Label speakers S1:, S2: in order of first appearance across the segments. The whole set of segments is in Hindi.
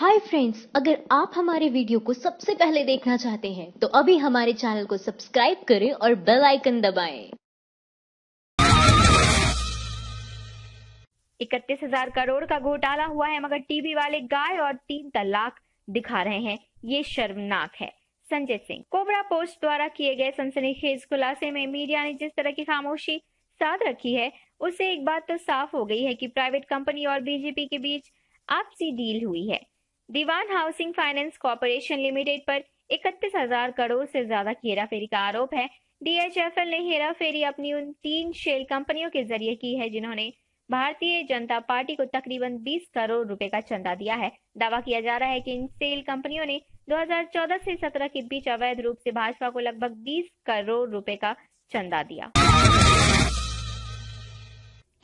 S1: हाय फ्रेंड्स अगर आप हमारे वीडियो को सबसे पहले देखना चाहते हैं तो अभी हमारे चैनल को सब्सक्राइब करें और बेल आइकन दबाएं। इकतीस हजार करोड़ का घोटाला हुआ है मगर टीवी वाले गाय और तीन तलाक दिखा रहे हैं ये शर्मनाक है संजय सिंह कोबरा पोस्ट द्वारा किए गए सनसनीखेज खुलासे में मीडिया ने जिस तरह की खामोशी साथ रखी है उससे एक बात तो साफ हो गई है कि प्राइवेट कंपनी और बीजेपी के बीच आपसी डील हुई है Dewan housing finance corporation limited पर इकतीस हजार करोड़ से ज्यादा की हेराफेरी का आरोप है डीएचएफएल ने हेराफेरी अपनी उन तीन शेल कंपनियों के जरिए की है जिन्होंने भारतीय जनता पार्टी को तकरीबन 20 करोड़ रुपए का चंदा दिया है दावा किया जा रहा है कि इन सेल कंपनियों ने 2014 से 17 के बीच अवैध रूप से भाजपा को लगभग 20 करोड़ रुपए का चंदा दिया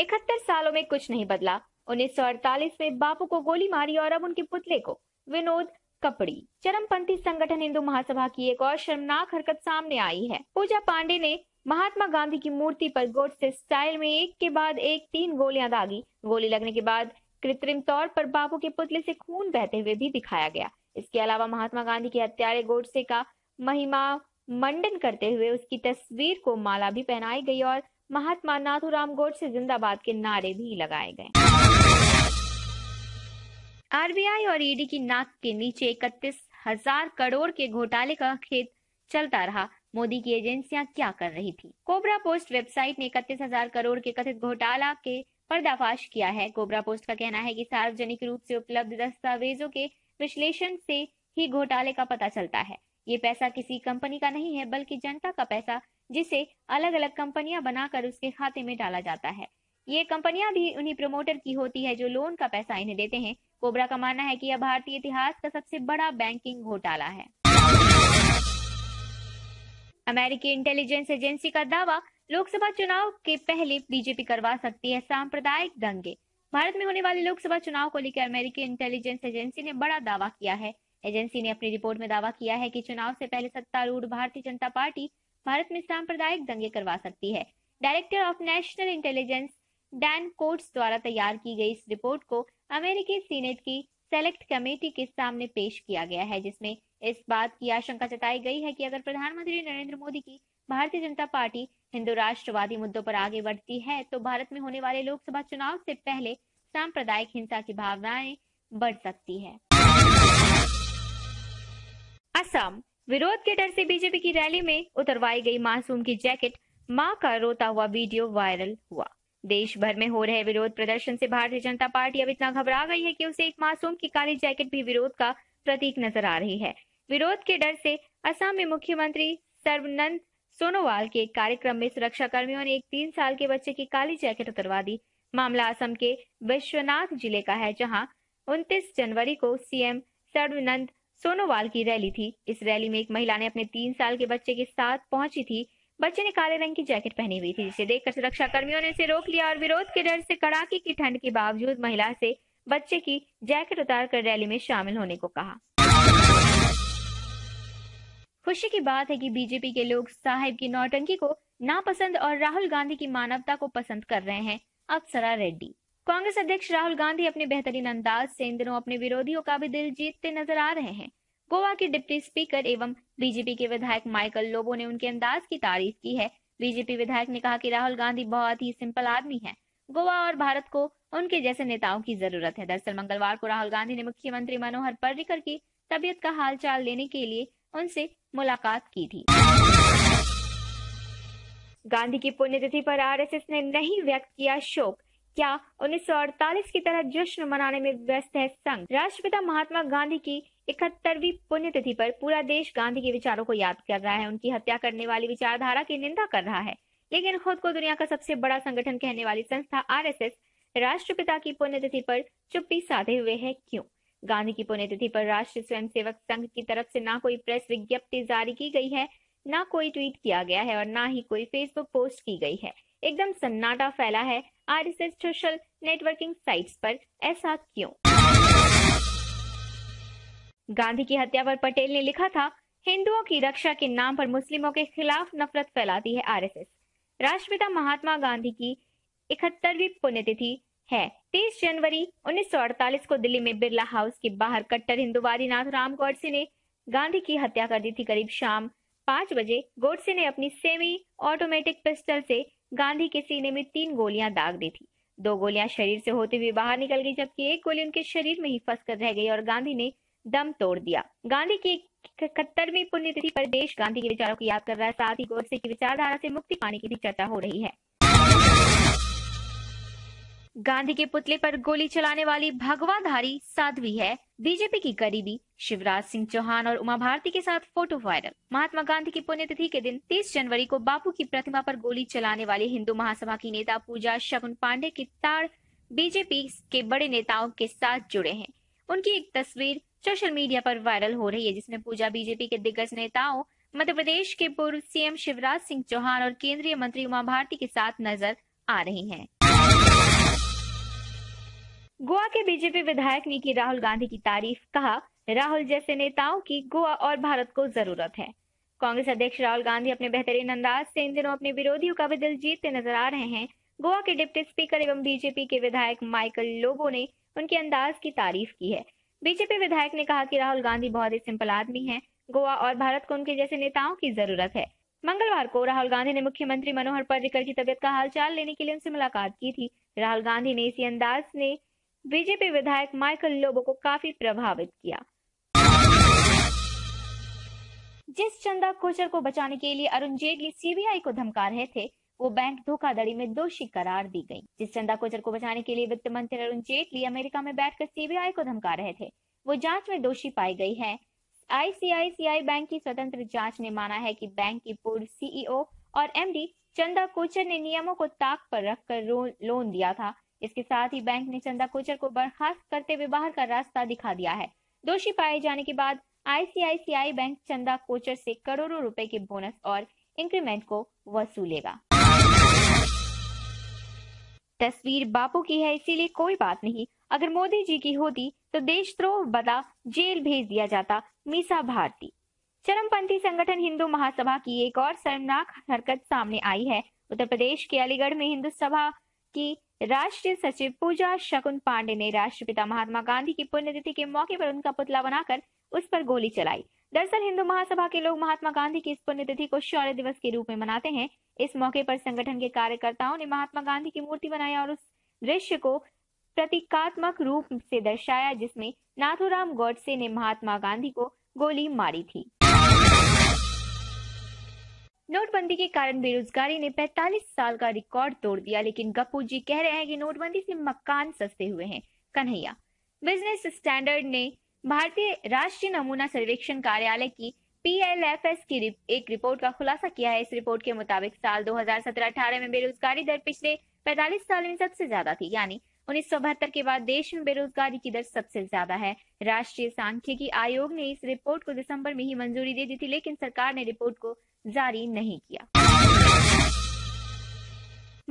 S1: इकहत्तर सालों में कुछ नहीं बदला 1948 में बापू को गोली मारी और अब उनके पुतले को विनोद कपड़ी चरमपंथी संगठन हिंदू महासभा की एक और शर्मनाक हरकत सामने आई है पूजा पांडे ने महात्मा गांधी की मूर्ति पर गोडसे स्टाइल में एक के बाद एक तीन गोलियां दागी गोली लगने के बाद कृत्रिम तौर पर बापू के पुतले से खून बहते हुए भी दिखाया गया इसके अलावा महात्मा गांधी के हत्यारे गोडसे का महिमा मंडन करते हुए उसकी तस्वीर को माला भी पहनाई गई और महात्मा नाथुराम गोडसे जिंदाबाद के नारे भी लगाए गए आरबीआई और ईडी की नाक के नीचे इकतीस हजार करोड़ के घोटाले का खेत चलता रहा मोदी की एजेंसियां क्या कर रही थी कोबरा पोस्ट वेबसाइट ने इकतीस हजार करोड़ के कथित घोटाला के पर्दाफाश किया है कोबरा पोस्ट का कहना है कि सार्वजनिक रूप से उपलब्ध दस्तावेजों के विश्लेषण से ही घोटाले का पता चलता है ये पैसा किसी कंपनी का नहीं है बल्कि जनता का पैसा जिसे अलग अलग कंपनियां बनाकर उसके खाते में डाला जाता है ये कंपनियां भी उन्हीं प्रमोटर की होती है जो लोन का पैसा इन्हें देते हैं कोबरा का मानना है कि यह भारतीय इतिहास का सबसे बड़ा बैंकिंग घोटाला है अमेरिकी इंटेलिजेंस एजेंसी का दावा लोकसभा चुनाव के पहले बीजेपी करवा सकती है सांप्रदायिक दंगे भारत में होने वाले लोकसभा चुनाव को लेकर अमेरिकी इंटेलिजेंस एजेंसी ने बड़ा दावा किया है एजेंसी ने अपनी रिपोर्ट में दावा किया है कि चुनाव से पहले सत्तारूढ़ भारतीय जनता पार्टी भारत में सांप्रदायिक दंगे करवा सकती है director of national intelligence Dan Coats द्वारा तैयार की गई इस रिपोर्ट को अमेरिकी सीनेट की सेलेक्ट कमेटी के सामने पेश किया गया है जिसमें इस बात की आशंका जताई गई है कि अगर प्रधानमंत्री नरेंद्र मोदी की भारतीय जनता पार्टी हिंदू राष्ट्रवादी मुद्दों पर आगे बढ़ती है तो भारत में होने वाले लोकसभा चुनाव से पहले सांप्रदायिक हिंसा की भावनाएं बढ़ सकती है असम विरोध के डर से बीजेपी की रैली में उतरवाई गई मासूम की जैकेट मां का रोता हुआ वीडियो वायरल हुआ देश भर में हो रहे विरोध प्रदर्शन से भारतीय जनता पार्टी अब इतना घबरा गई है कि उसे एक मासूम की काली जैकेट भी विरोध का प्रतीक नजर आ रही है विरोध के डर से असम में मुख्यमंत्री सर्वनंद सोनोवाल के एक कार्यक्रम में सुरक्षा कर्मियों ने एक तीन साल के बच्चे की काली जैकेट उतरवा दी मामला असम के विश्वनाथ जिले का है जहां 29 जनवरी को सीएम सर्वनंद सोनोवाल की रैली थी इस रैली में एक महिला ने अपने तीन साल के बच्चे के साथ पहुंची थी बच्चे ने काले रंग की जैकेट पहनी हुई थी जिसे देखकर सुरक्षा कर्मियों ने इसे रोक लिया और विरोध के डर से कड़ाके की ठंड के बावजूद महिला से बच्चे की जैकेट उतार कर रैली में शामिल होने को कहा खुशी की बात है कि बीजेपी के लोग साहिब की नौटंकी को नापसंद और राहुल गांधी की मानवता को पसंद कर रहे हैं अप्सरा रेड्डी कांग्रेस अध्यक्ष राहुल गांधी अपने बेहतरीन अंदाज से इन दिनों अपने विरोधियों का भी दिल जीतते नजर आ रहे हैं गोवा के डिप्टी स्पीकर एवं बीजेपी के विधायक माइकल लोबो ने उनके अंदाज की तारीफ की है बीजेपी विधायक ने कहा कि राहुल गांधी बहुत ही सिंपल आदमी है गोवा और भारत को उनके जैसे नेताओं की जरूरत है दरअसल मंगलवार को राहुल गांधी ने मुख्यमंत्री मनोहर पर्रिकर की तबीयत का हालचाल लेने के लिए उनसे मुलाकात की थी गांधी की पुण्यतिथि पर आरएसएस ने नहीं व्यक्त किया शोक क्या उन्नीस की तरह जश्न मनाने में व्यस्त है संघ राष्ट्रपिता महात्मा गांधी की इकहत्तरवीं पुण्यतिथि पर पूरा देश गांधी के विचारों को याद कर रहा है उनकी हत्या करने वाली विचारधारा की निंदा कर रहा है लेकिन खुद को दुनिया का सबसे बड़ा संगठन कहने वाली संस्था आर राष्ट्रपिता की पुण्यतिथि पर चुप्पी साधे हुए है क्यों गांधी की पुण्यतिथि पर राष्ट्रीय स्वयंसेवक संघ की तरफ से ना कोई प्रेस विज्ञप्ति जारी की गई है ना कोई ट्वीट किया गया है और ना ही कोई फेसबुक पोस्ट की गई है एकदम सन्नाटा फैला है R S S social networking sites पर ऐसा क्यों गांधी की हत्या पर पटेल ने लिखा था हिंदुओं की रक्षा के नाम पर मुस्लिमों के खिलाफ नफरत फैलाती है आरएसएस राष्ट्रपिता महात्मा गांधी की इकहत्तरवी पुण्यतिथि है 30 जनवरी 1948 को दिल्ली में बिरला हाउस के बाहर कट्टर हिंदुवादी राम गोडसे ने गांधी की हत्या कर दी थी करीब शाम पाँच बजे गोडसे ने अपनी सेमी ऑटोमेटिक पिस्टल से गांधी के सीने में तीन गोलियां दाग दी थी दो गोलियां शरीर से होते हुए बाहर निकल गई जबकि एक गोली उनके शरीर में ही फंस कर रह गई और गांधी ने दम तोड़ दिया गांधी की इकहत्तरवीं पुण्यतिथि पर देश गांधी के विचारों को याद कर रहा है साथ ही गोडसे की विचारधारा से मुक्ति पाने की भी चर्चा हो रही है गांधी के पुतले पर गोली चलाने वाली भगवाधारी साध्वी है बीजेपी की करीबी शिवराज सिंह चौहान और उमा भारती के साथ फोटो वायरल महात्मा गांधी की पुण्यतिथि के दिन 30 जनवरी को बापू की प्रतिमा पर गोली चलाने वाले हिंदू महासभा की नेता पूजा शगुन पांडे की ताड़ बीजेपी के बड़े नेताओं के साथ जुड़े हैं उनकी एक तस्वीर सोशल मीडिया पर वायरल हो रही है जिसमें पूजा बीजेपी के दिग्गज नेताओं मध्य प्रदेश के पूर्व सीएम शिवराज सिंह चौहान और केंद्रीय मंत्री उमा भारती के साथ नजर आ रही हैं। गोवा के बीजेपी विधायक ने की राहुल गांधी की तारीफ कहा राहुल जैसे नेताओं की गोवा और भारत को जरूरत है कांग्रेस अध्यक्ष राहुल गांधी अपने बेहतरीन अंदाज से इन दिनों अपने विरोधियों का भी दिल जीतते नजर आ रहे हैं गोवा के डिप्टी स्पीकर एवं बीजेपी के विधायक माइकल लोबो ने उनके अंदाज की तारीफ की है बीजेपी विधायक ने कहा कि राहुल गांधी बहुत ही सिंपल आदमी है गोवा और भारत को उनके जैसे नेताओं की जरूरत है मंगलवार को राहुल गांधी ने मुख्यमंत्री मनोहर पर्रिकर की तबियत का हालचाल लेने के लिए उनसे मुलाकात की थी राहुल गांधी ने इसी अंदाज ने बीजेपी विधायक माइकल लोबो को काफी प्रभावित किया जिस चंदा कोचर को बचाने के लिए अरुण जेटली सीबीआई को धमका रहे थे वो बैंक धोखाधड़ी में दोषी करार दी गई जिस चंदा कोचर को बचाने के लिए वित्त मंत्री अरुण जेटली अमेरिका में बैठकर सीबीआई को धमका रहे थे वो जांच में दोषी पाई गई है आईसीआईसीआई बैंक की स्वतंत्र जांच ने माना है कि बैंक की पूर्व सीईओ और एमडी चंदा कोचर ने नियमों को ताक पर रखकर लोन दिया था इसके साथ ही बैंक ने चंदा कोचर को बर्खास्त करते हुए बाहर का रास्ता दिखा दिया है दोषी पाए जाने के बाद आईसीआईसीआई बैंक चंदा कोचर से करोड़ों रुपए के बोनस और इंक्रीमेंट को वसूलेगा तस्वीर बापू की है इसीलिए कोई बात नहीं अगर मोदी जी की होती तो देशद्रोह बता जेल भेज दिया जाता मीसा भारती चरमपंथी संगठन हिंदू महासभा की एक और शर्मनाक हरकत सामने आई है उत्तर प्रदेश के अलीगढ़ में हिंदू सभा की राष्ट्रीय सचिव पूजा शकुन पांडे ने राष्ट्रपिता महात्मा गांधी की पुण्यतिथि के मौके पर उनका पुतला बनाकर उस पर गोली चलाई दरअसल हिंदू महासभा के लोग महात्मा गांधी की इस पुण्यतिथि को शौर्य दिवस के रूप में मनाते हैं इस मौके पर संगठन के कार्यकर्ताओं ने महात्मा गांधी की मूर्ति बनाई और उस दृश्य को प्रतीकात्मक रूप से दर्शाया जिसमें नाथुराम गौडसे ने महात्मा गांधी को गोली मारी थी नोटबंदी के कारण बेरोजगारी ने 45 साल का रिकॉर्ड तोड़ दिया लेकिन गप्पू जी कह रहे हैं कि नोटबंदी से मकान सस्ते हुए हैं कन्हैया बिजनेस स्टैंडर्ड ने भारतीय राष्ट्रीय नमूना सर्वेक्षण कार्यालय की पीएलएफएस की एक रिपोर्ट का खुलासा किया है इस रिपोर्ट के मुताबिक साल 2017-18 में बेरोजगारी दर पिछले 45 साल में सबसे ज्यादा थी यानी उन्नीस के बाद देश में बेरोजगारी की दर सबसे ज्यादा है राष्ट्रीय सांख्यिकी आयोग ने इस रिपोर्ट को दिसंबर में ही मंजूरी दे दी थी लेकिन सरकार ने रिपोर्ट को जारी नहीं किया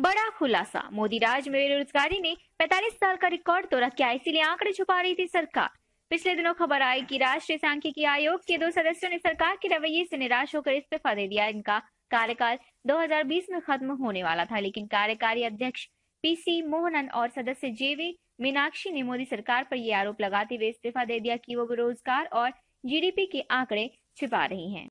S1: बड़ा खुलासा मोदी राज में बेरोजगारी ने 45 साल का रिकॉर्ड तोड़ा क्या इसीलिए आंकड़े छुपा रही थी सरकार पिछले दिनों खबर आई कि राष्ट्रीय सांख्यिकी आयोग के दो सदस्यों ने सरकार के रवैये से निराश होकर इस्तीफा दे दिया इनका कार्यकाल 2020 में खत्म होने वाला था लेकिन कार्यकारी अध्यक्ष पीसी मोहनन और सदस्य जेवी मीनाक्षी ने मोदी सरकार पर यह आरोप लगाते हुए इस्तीफा दे दिया कि वो बेरोजगार और जीडीपी के आंकड़े छिपा रही हैं।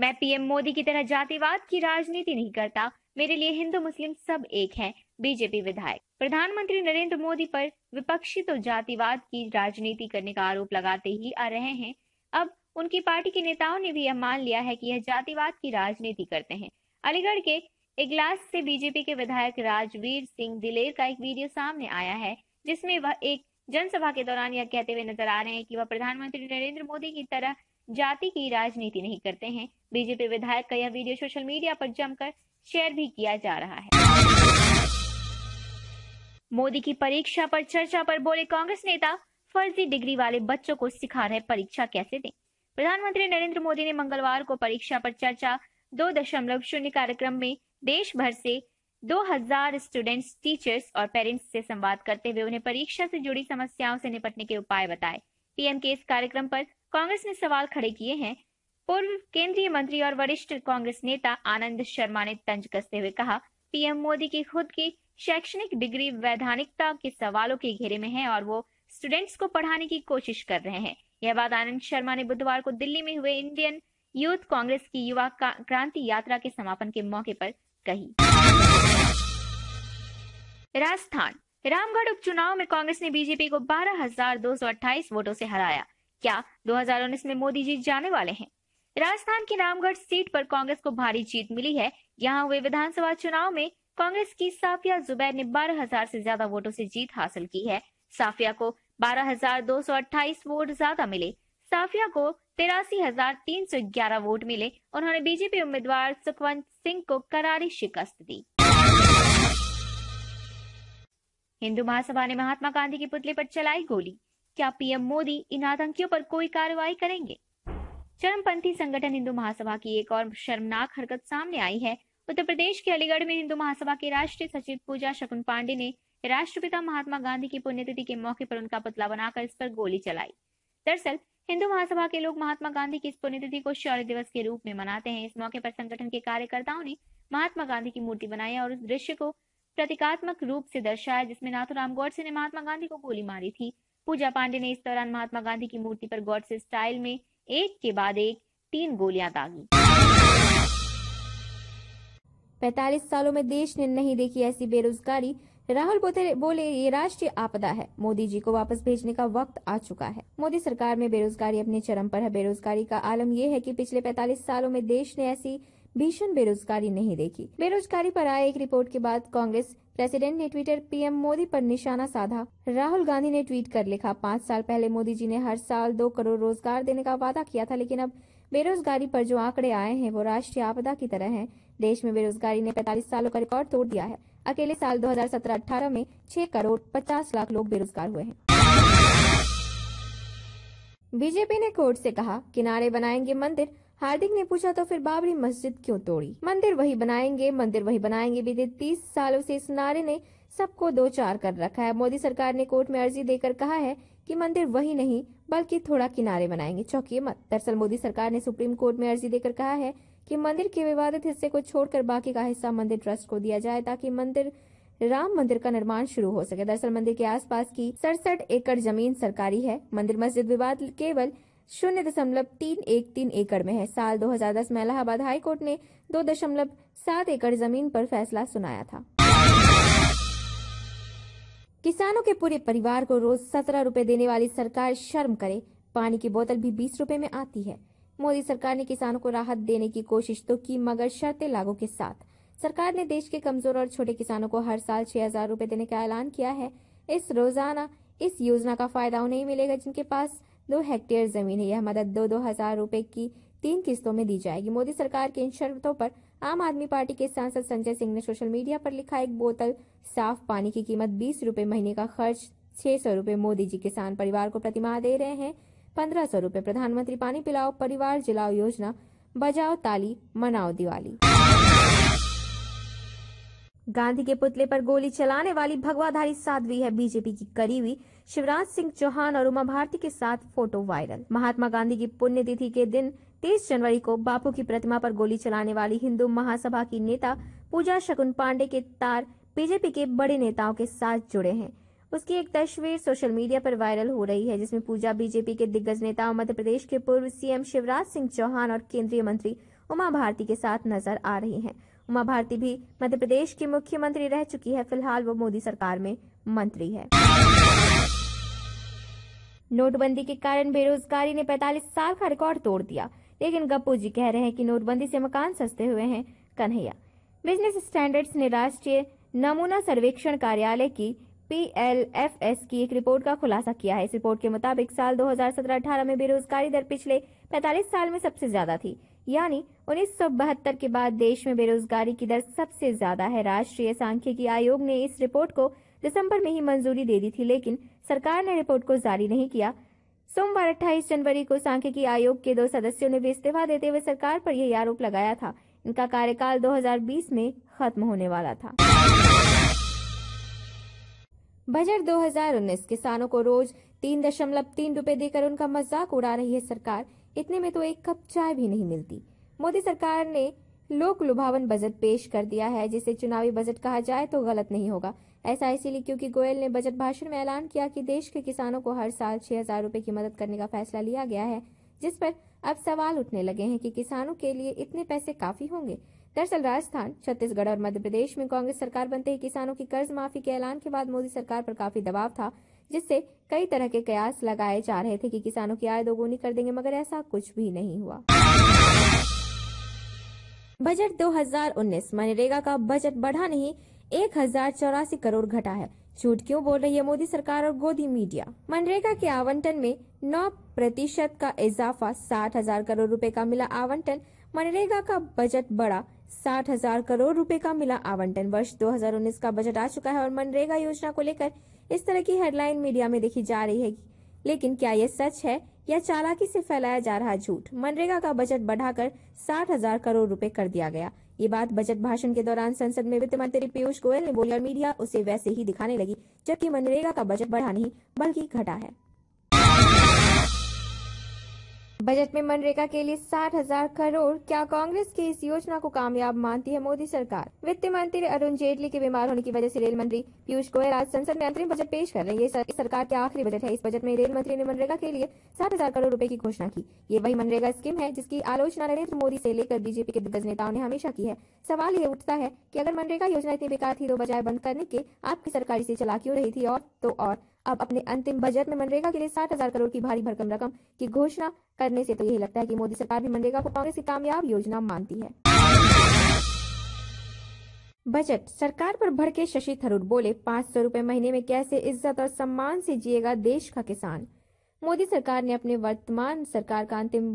S1: मैं पीएम मोदी की तरह जातिवाद की राजनीति नहीं करता मेरे लिए हिंदू मुस्लिम सब एक हैं बीजेपी विधायक प्रधानमंत्री नरेंद्र मोदी पर विपक्षी तो जातिवाद की राजनीति करने का आरोप लगाते ही आ रहे हैं अब उनकी पार्टी के नेताओं ने भी यह मान लिया है कि यह जातिवाद की राजनीति करते हैं अलीगढ़ के इगलास से बीजेपी के विधायक राजवीर सिंह दिलेर का एक वीडियो सामने आया है जिसमें वह एक जनसभा के दौरान यह कहते हुए नजर आ रहे हैं कि वह प्रधानमंत्री नरेंद्र मोदी की तरह जाति की राजनीति नहीं करते हैं बीजेपी विधायक का यह वीडियो सोशल मीडिया पर जमकर शेयर भी किया जा रहा है मोदी की परीक्षा पर चर्चा पर बोले कांग्रेस नेता फर्जी डिग्री वाले बच्चों को सिखा रहे परीक्षा कैसे दें प्रधानमंत्री नरेंद्र मोदी ने मंगलवार को परीक्षा पर चर्चा दो दशमलव शून्य कार्यक्रम में देश भर से 2000 स्टूडेंट्स टीचर्स और पेरेंट्स से संवाद करते हुए उन्हें परीक्षा से जुड़ी समस्याओं से निपटने के उपाय बताए पीएम के इस कार्यक्रम पर कांग्रेस ने सवाल खड़े किए हैं पूर्व केंद्रीय मंत्री और वरिष्ठ कांग्रेस नेता आनंद शर्मा ने तंज कसते हुए कहा पीएम मोदी की खुद की शैक्षणिक डिग्री वैधानिकता के सवालों के घेरे में है और वो स्टूडेंट्स को पढ़ाने की कोशिश कर रहे हैं यह बात आनंद शर्मा ने बुधवार को दिल्ली में हुए इंडियन यूथ कांग्रेस की युवा क्रांति यात्रा के समापन के मौके पर कही राजस्थान रामगढ़ उपचुनाव में कांग्रेस ने बीजेपी को 12,228 वोटों से हराया क्या 2019 में मोदी जीत जाने वाले हैं राजस्थान की रामगढ़ सीट पर कांग्रेस को भारी जीत मिली है यहाँ हुए विधानसभा चुनाव में कांग्रेस की साफिया जुबैर ने 12,000 से ज्यादा वोटों से जीत हासिल की है साफिया को 12,228 वोट ज्यादा मिले साफिया को तिरासी वोट मिले उन्होंने बीजेपी उम्मीदवार सुखवंत सिंह को करारी शिकस्त दी हिंदू महासभा ने महात्मा गांधी की पुतली पर चलाई गोली क्या पीएम मोदी इन आतंकियों पर कोई कार्रवाई करेंगे चरमपंथी संगठन हिंदू महासभा की एक और शर्मनाक हरकत सामने आई है उत्तर प्रदेश के अलीगढ़ में हिंदू महासभा के राष्ट्रीय सचिव पूजा शकुन पांडे ने राष्ट्रपिता महात्मा गांधी की पुण्यतिथि के मौके पर उनका पुतला बनाकर इस पर गोली चलाई दरअसल हिंदू महासभा के लोग महात्मा गांधी की इस पुण्यतिथि को शौर्य दिवस के रूप में मनाते हैं इस मौके पर संगठन के कार्यकर्ताओं ने महात्मा गांधी की मूर्ति बनाई और उस दृश्य को प्रतीकात्मक रूप से दर्शाया जिसमें नाथुराम गौडसे ने महात्मा गांधी को गोली मारी थी पूजा पांडे ने इस दौरान महात्मा गांधी की मूर्ति पर गौडसे स्टाइल में एक के बाद एक तीन गोलियां दागी 45 सालों में देश ने नहीं देखी ऐसी बेरोजगारी राहुल बोले ये राष्ट्रीय आपदा है मोदी जी को वापस भेजने का वक्त आ चुका है मोदी सरकार में बेरोजगारी अपने चरम पर है बेरोजगारी का आलम यह है कि पिछले 45 सालों में देश ने ऐसी भीषण बेरोजगारी नहीं देखी बेरोजगारी पर आए एक रिपोर्ट के बाद कांग्रेस प्रेसिडेंट ने ट्विटर पीएम मोदी पर निशाना साधा राहुल गांधी ने ट्वीट कर लिखा पाँच साल पहले मोदी जी ने हर साल दो करोड़ रोजगार देने का वादा किया था लेकिन अब बेरोजगारी पर जो आंकड़े आए हैं वो राष्ट्रीय आपदा की तरह हैं देश में बेरोजगारी ने 45 सालों का रिकॉर्ड तोड़ दिया है अकेले साल 2017-18 में 6 करोड़ 50 लाख लोग बेरोजगार हुए हैं बीजेपी ने कोर्ट से कहा किनारे बनाएंगे मंदिर हार्दिक ने पूछा तो फिर बाबरी मस्जिद क्यों तोड़ी मंदिर वही बनाएंगे मंदिर वही बनाएंगे बीते तीस सालों से इस नारे ने सबको दो चार कर रखा है मोदी सरकार ने कोर्ट में अर्जी देकर कहा है कि मंदिर वही नहीं बल्कि थोड़ा किनारे बनाएंगे चौकी मत दरअसल मोदी सरकार ने सुप्रीम कोर्ट में अर्जी देकर कहा है कि मंदिर के विवादित हिस्से को छोड़कर बाकी का हिस्सा मंदिर ट्रस्ट को दिया जाए ताकि मंदिर राम मंदिर का निर्माण शुरू हो सके दरअसल मंदिर के आसपास की सड़सठ एकड़ जमीन सरकारी है मंदिर मस्जिद विवाद केवल शून्य दशमलव तीन एक तीन एकड़ में है साल 2010 में इलाहाबाद हाईकोर्ट ने दो दशमलव सात एकड़ जमीन पर फैसला सुनाया था किसानों के पूरे परिवार को रोज सत्रह रूपए देने वाली सरकार शर्म करे पानी की बोतल भी बीस रूपए में आती है मोदी सरकार ने किसानों को राहत देने की कोशिश तो की मगर शर्तें लागू के साथ सरकार ने देश के कमजोर और छोटे किसानों को हर साल छह हजार रूपए देने का ऐलान किया है इस रोजाना इस योजना का फायदा उन्हें मिलेगा जिनके पास दो हेक्टेयर जमीन है यह मदद दो दो हजार रूपए की तीन किस्तों में दी जाएगी मोदी सरकार की इन शर्तों पर आम आदमी पार्टी के सांसद संजय सिंह ने सोशल मीडिया पर लिखा एक बोतल साफ पानी की कीमत बीस रूपए महीने का खर्च छह सौ रूपए मोदी जी किसान परिवार को प्रतिमा दे रहे हैं पंद्रह सौ रूपए प्रधानमंत्री पानी पिलाओ परिवार जिलाओ योजना बजाओ ताली मनाओ दिवाली गांधी के पुतले पर गोली चलाने वाली भगवाधारी साध्वी है बीजेपी की करीबी शिवराज सिंह चौहान और उमा भारती के साथ फोटो वायरल महात्मा गांधी की पुण्यतिथि के दिन 23 जनवरी को बापू की प्रतिमा पर गोली चलाने वाली हिंदू महासभा की नेता पूजा शकुन पांडे के तार बीजेपी के बड़े नेताओं के साथ जुड़े हैं उसकी एक तस्वीर सोशल मीडिया पर वायरल हो रही है जिसमें पूजा बीजेपी के दिग्गज नेता और मध्य प्रदेश के पूर्व सीएम शिवराज सिंह चौहान और केंद्रीय मंत्री उमा भारती के साथ नजर आ रही हैं उमा भारती भी मध्य प्रदेश की मुख्यमंत्री रह चुकी है फिलहाल वो मोदी सरकार में मंत्री है नोटबंदी के कारण बेरोजगारी ने 45 साल का रिकॉर्ड तोड़ दिया लेकिन गप्पू जी कह रहे हैं कि नोटबंदी से मकान सस्ते हुए हैं कन्हैया बिजनेस स्टैंडर्ड्स ने राष्ट्रीय नमूना सर्वेक्षण कार्यालय की पीएलएफएस की एक रिपोर्ट का खुलासा किया है इस रिपोर्ट के मुताबिक साल 2017-18 में बेरोजगारी दर पिछले 45 साल में सबसे ज्यादा थी यानी बहत्तर के बाद देश में बेरोजगारी की दर सबसे ज्यादा है राष्ट्रीय सांख्यिकी आयोग ने इस रिपोर्ट को दिसंबर में ही मंजूरी दे दी थी लेकिन सरकार ने रिपोर्ट को जारी नहीं किया सोमवार 28 जनवरी को सांख्यिकी आयोग के दो सदस्यों ने भी इस्तीफा देते हुए सरकार पर यह आरोप लगाया था इनका कार्यकाल 2020 में खत्म होने वाला था बजट 2019 किसानों को रोज तीन दशमलव तीन रूपए देकर उनका मजाक उड़ा रही है सरकार इतने में तो एक कप चाय भी नहीं मिलती मोदी सरकार ने लोक लुभावन बजट पेश कर दिया है जिसे चुनावी बजट कहा जाए तो गलत नहीं होगा ऐसा इसीलिए क्योंकि गोयल ने बजट भाषण में ऐलान किया कि देश के किसानों को हर साल छह हजार रूपए की मदद करने का फैसला लिया गया है जिस पर अब सवाल उठने लगे हैं कि किसानों के लिए इतने पैसे काफी होंगे दरअसल राजस्थान छत्तीसगढ़ और मध्य प्रदेश में कांग्रेस सरकार बनते ही किसानों की कर्ज माफी के ऐलान के बाद मोदी सरकार पर काफी दबाव था जिससे कई तरह के कयास लगाए जा रहे थे कि किसानों की आय दोगुनी कर देंगे मगर ऐसा कुछ भी नहीं हुआ बजट 2019 मनरेगा का बजट बढ़ा नहीं एक हजार चौरासी करोड़ घटा है झूठ क्यों बोल रही है मोदी सरकार और गोदी मीडिया मनरेगा के आवंटन में 9 प्रतिशत का इजाफा साठ हजार करोड़ रुपए का मिला आवंटन मनरेगा का बजट बढ़ा साठ हजार करोड़ रुपए का मिला आवंटन वर्ष 2019 का बजट आ चुका है और मनरेगा योजना को लेकर इस तरह की हेडलाइन मीडिया में देखी जा रही है लेकिन क्या यह सच है या चालाकी से फैलाया जा रहा झूठ मनरेगा का बजट बढ़ाकर साठ हजार करोड़ रुपए कर दिया गया ये बात बजट भाषण के दौरान संसद में वित्त मंत्री पीयूष गोयल ने बोली और मीडिया उसे वैसे ही दिखाने लगी जबकि मनरेगा का बजट बढ़ा नहीं बल्कि घटा है बजट में मनरेगा के लिए साठ हजार करोड़ क्या कांग्रेस की इस योजना को कामयाब मानती है मोदी सरकार वित्त मंत्री अरुण जेटली के बीमार होने की वजह से रेल मंत्री पीयूष गोयल आज संसद में अंतरिम बजट पेश कर रहे हैं ये सर, सरकार के आखिरी बजट है इस बजट में रेल मंत्री ने मनरेगा के लिए साठ हजार करोड़ रूपए की घोषणा की ये वही मनरेगा स्कीम है जिसकी आलोचना नरेंद्र मोदी ऐसी लेकर बीजेपी के दिग्गज नेताओं ने हमेशा की है सवाल ये उठता है की अगर मनरेगा योजना इतनी बेकार थी तो बजाय बंद करने के आपकी सरकार इसे चला क्यों रही थी और तो और अब अपने अंतिम बजट में मनरेगा के लिए साठ हजार करोड़ की भारी भरकम रकम की घोषणा करने से तो यही लगता है कि मोदी सरकार भी मनरेगा को कांग्रेस की कामयाब योजना मानती है बजट सरकार पर भड़के शशि थरूर बोले पाँच सौ रूपए महीने में कैसे इज्जत और सम्मान से जिएगा देश का किसान मोदी सरकार ने अपने वर्तमान सरकार का अंतिम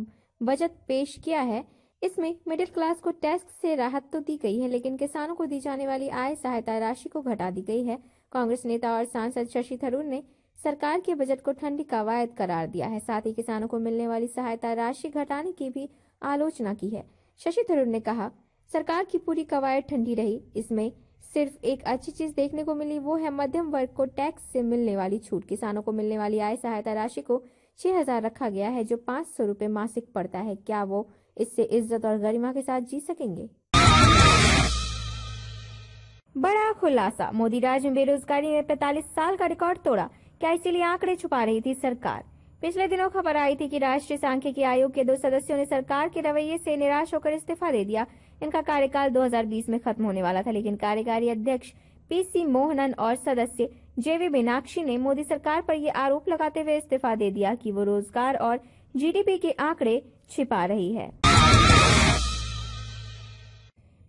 S1: बजट पेश किया है इसमें मिडिल क्लास को टैक्स से राहत तो दी गई है लेकिन किसानों को दी जाने वाली आय सहायता राशि को घटा दी गई है कांग्रेस नेता और सांसद शशि थरूर ने सरकार के बजट को ठंडी कवायद करार दिया है साथ ही किसानों को मिलने वाली सहायता राशि घटाने की भी आलोचना की है शशि थरूर ने कहा सरकार की पूरी कवायद ठंडी रही इसमें सिर्फ एक अच्छी चीज देखने को मिली वो है मध्यम वर्ग को टैक्स से मिलने वाली छूट किसानों को मिलने वाली आय सहायता राशि को छह हजार रखा गया है जो पाँच सौ रूपए मासिक पड़ता है क्या वो इससे इज्जत और गरिमा के साथ जी सकेंगे बड़ा खुलासा मोदी राज में बेरोजगारी ने 45 साल का रिकॉर्ड तोड़ा क्या इसीलिए आंकड़े छुपा रही थी सरकार पिछले दिनों खबर आई थी कि राष्ट्रीय सांख्यिकी आयोग के दो सदस्यों ने सरकार के रवैये से निराश होकर इस्तीफा दे दिया इनका कार्यकाल 2020 में खत्म होने वाला था लेकिन कार्यकारी अध्यक्ष पीसी मोहनन और सदस्य जेवी मीनाक्षी ने मोदी सरकार पर ये आरोप लगाते हुए इस्तीफा दे दिया कि वो रोजगार और जीडीपी के आंकड़े छिपा रही है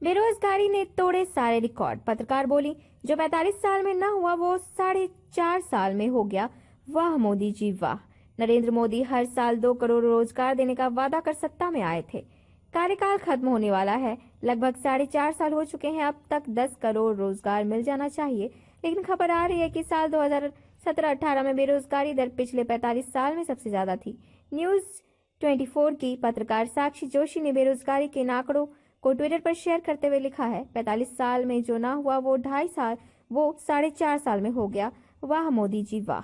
S1: बेरोजगारी ने तोड़े सारे रिकॉर्ड पत्रकार बोली जो 45 साल में न हुआ वो साढ़े चार साल में हो गया वाह मोदी जी वाह नरेंद्र मोदी हर साल दो करोड़ रोजगार देने का वादा कर सत्ता में आए थे कार्यकाल खत्म होने वाला है लगभग साढ़े चार साल हो चुके हैं अब तक दस करोड़ रोजगार मिल जाना चाहिए लेकिन खबर आ रही है कि साल 2017-18 में बेरोजगारी दर पिछले 45 साल में सबसे ज्यादा थी न्यूज 24 की पत्रकार साक्षी जोशी ने बेरोजगारी के आंकड़ों को ट्विटर पर शेयर करते हुए लिखा है पैतालीस साल में जो ना हुआ वो ढाई साल वो साढ़े चार साल में हो गया वाह मोदी जी वाह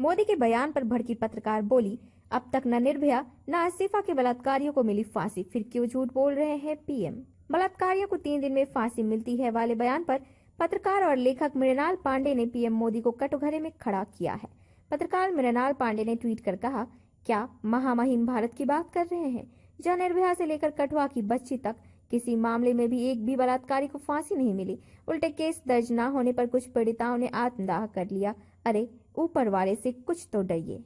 S1: मोदी के बयान पर भड़की पत्रकार बोली अब तक न निर्भया न इस्तीफा के बलात्कारियों को मिली फांसी फिर क्यों झूठ बोल रहे हैं पीएम बलात्कारियों को तीन दिन में फांसी मिलती है वाले बयान पर पत्रकार और लेखक मृणाल पांडे ने पीएम मोदी को कटघरे में खड़ा किया है पत्रकार मृणाल पांडे ने ट्वीट कर कहा क्या महामहिम भारत की बात कर रहे हैं जहाँ निर्भया से लेकर कठुआ की बच्ची तक किसी मामले में भी एक भी बलात्कारी को फांसी नहीं मिली उल्टे केस दर्ज न होने पर कुछ पीड़िताओं ने आत्मदाह कर लिया अरे ऊपर वाले से कुछ तो डरिए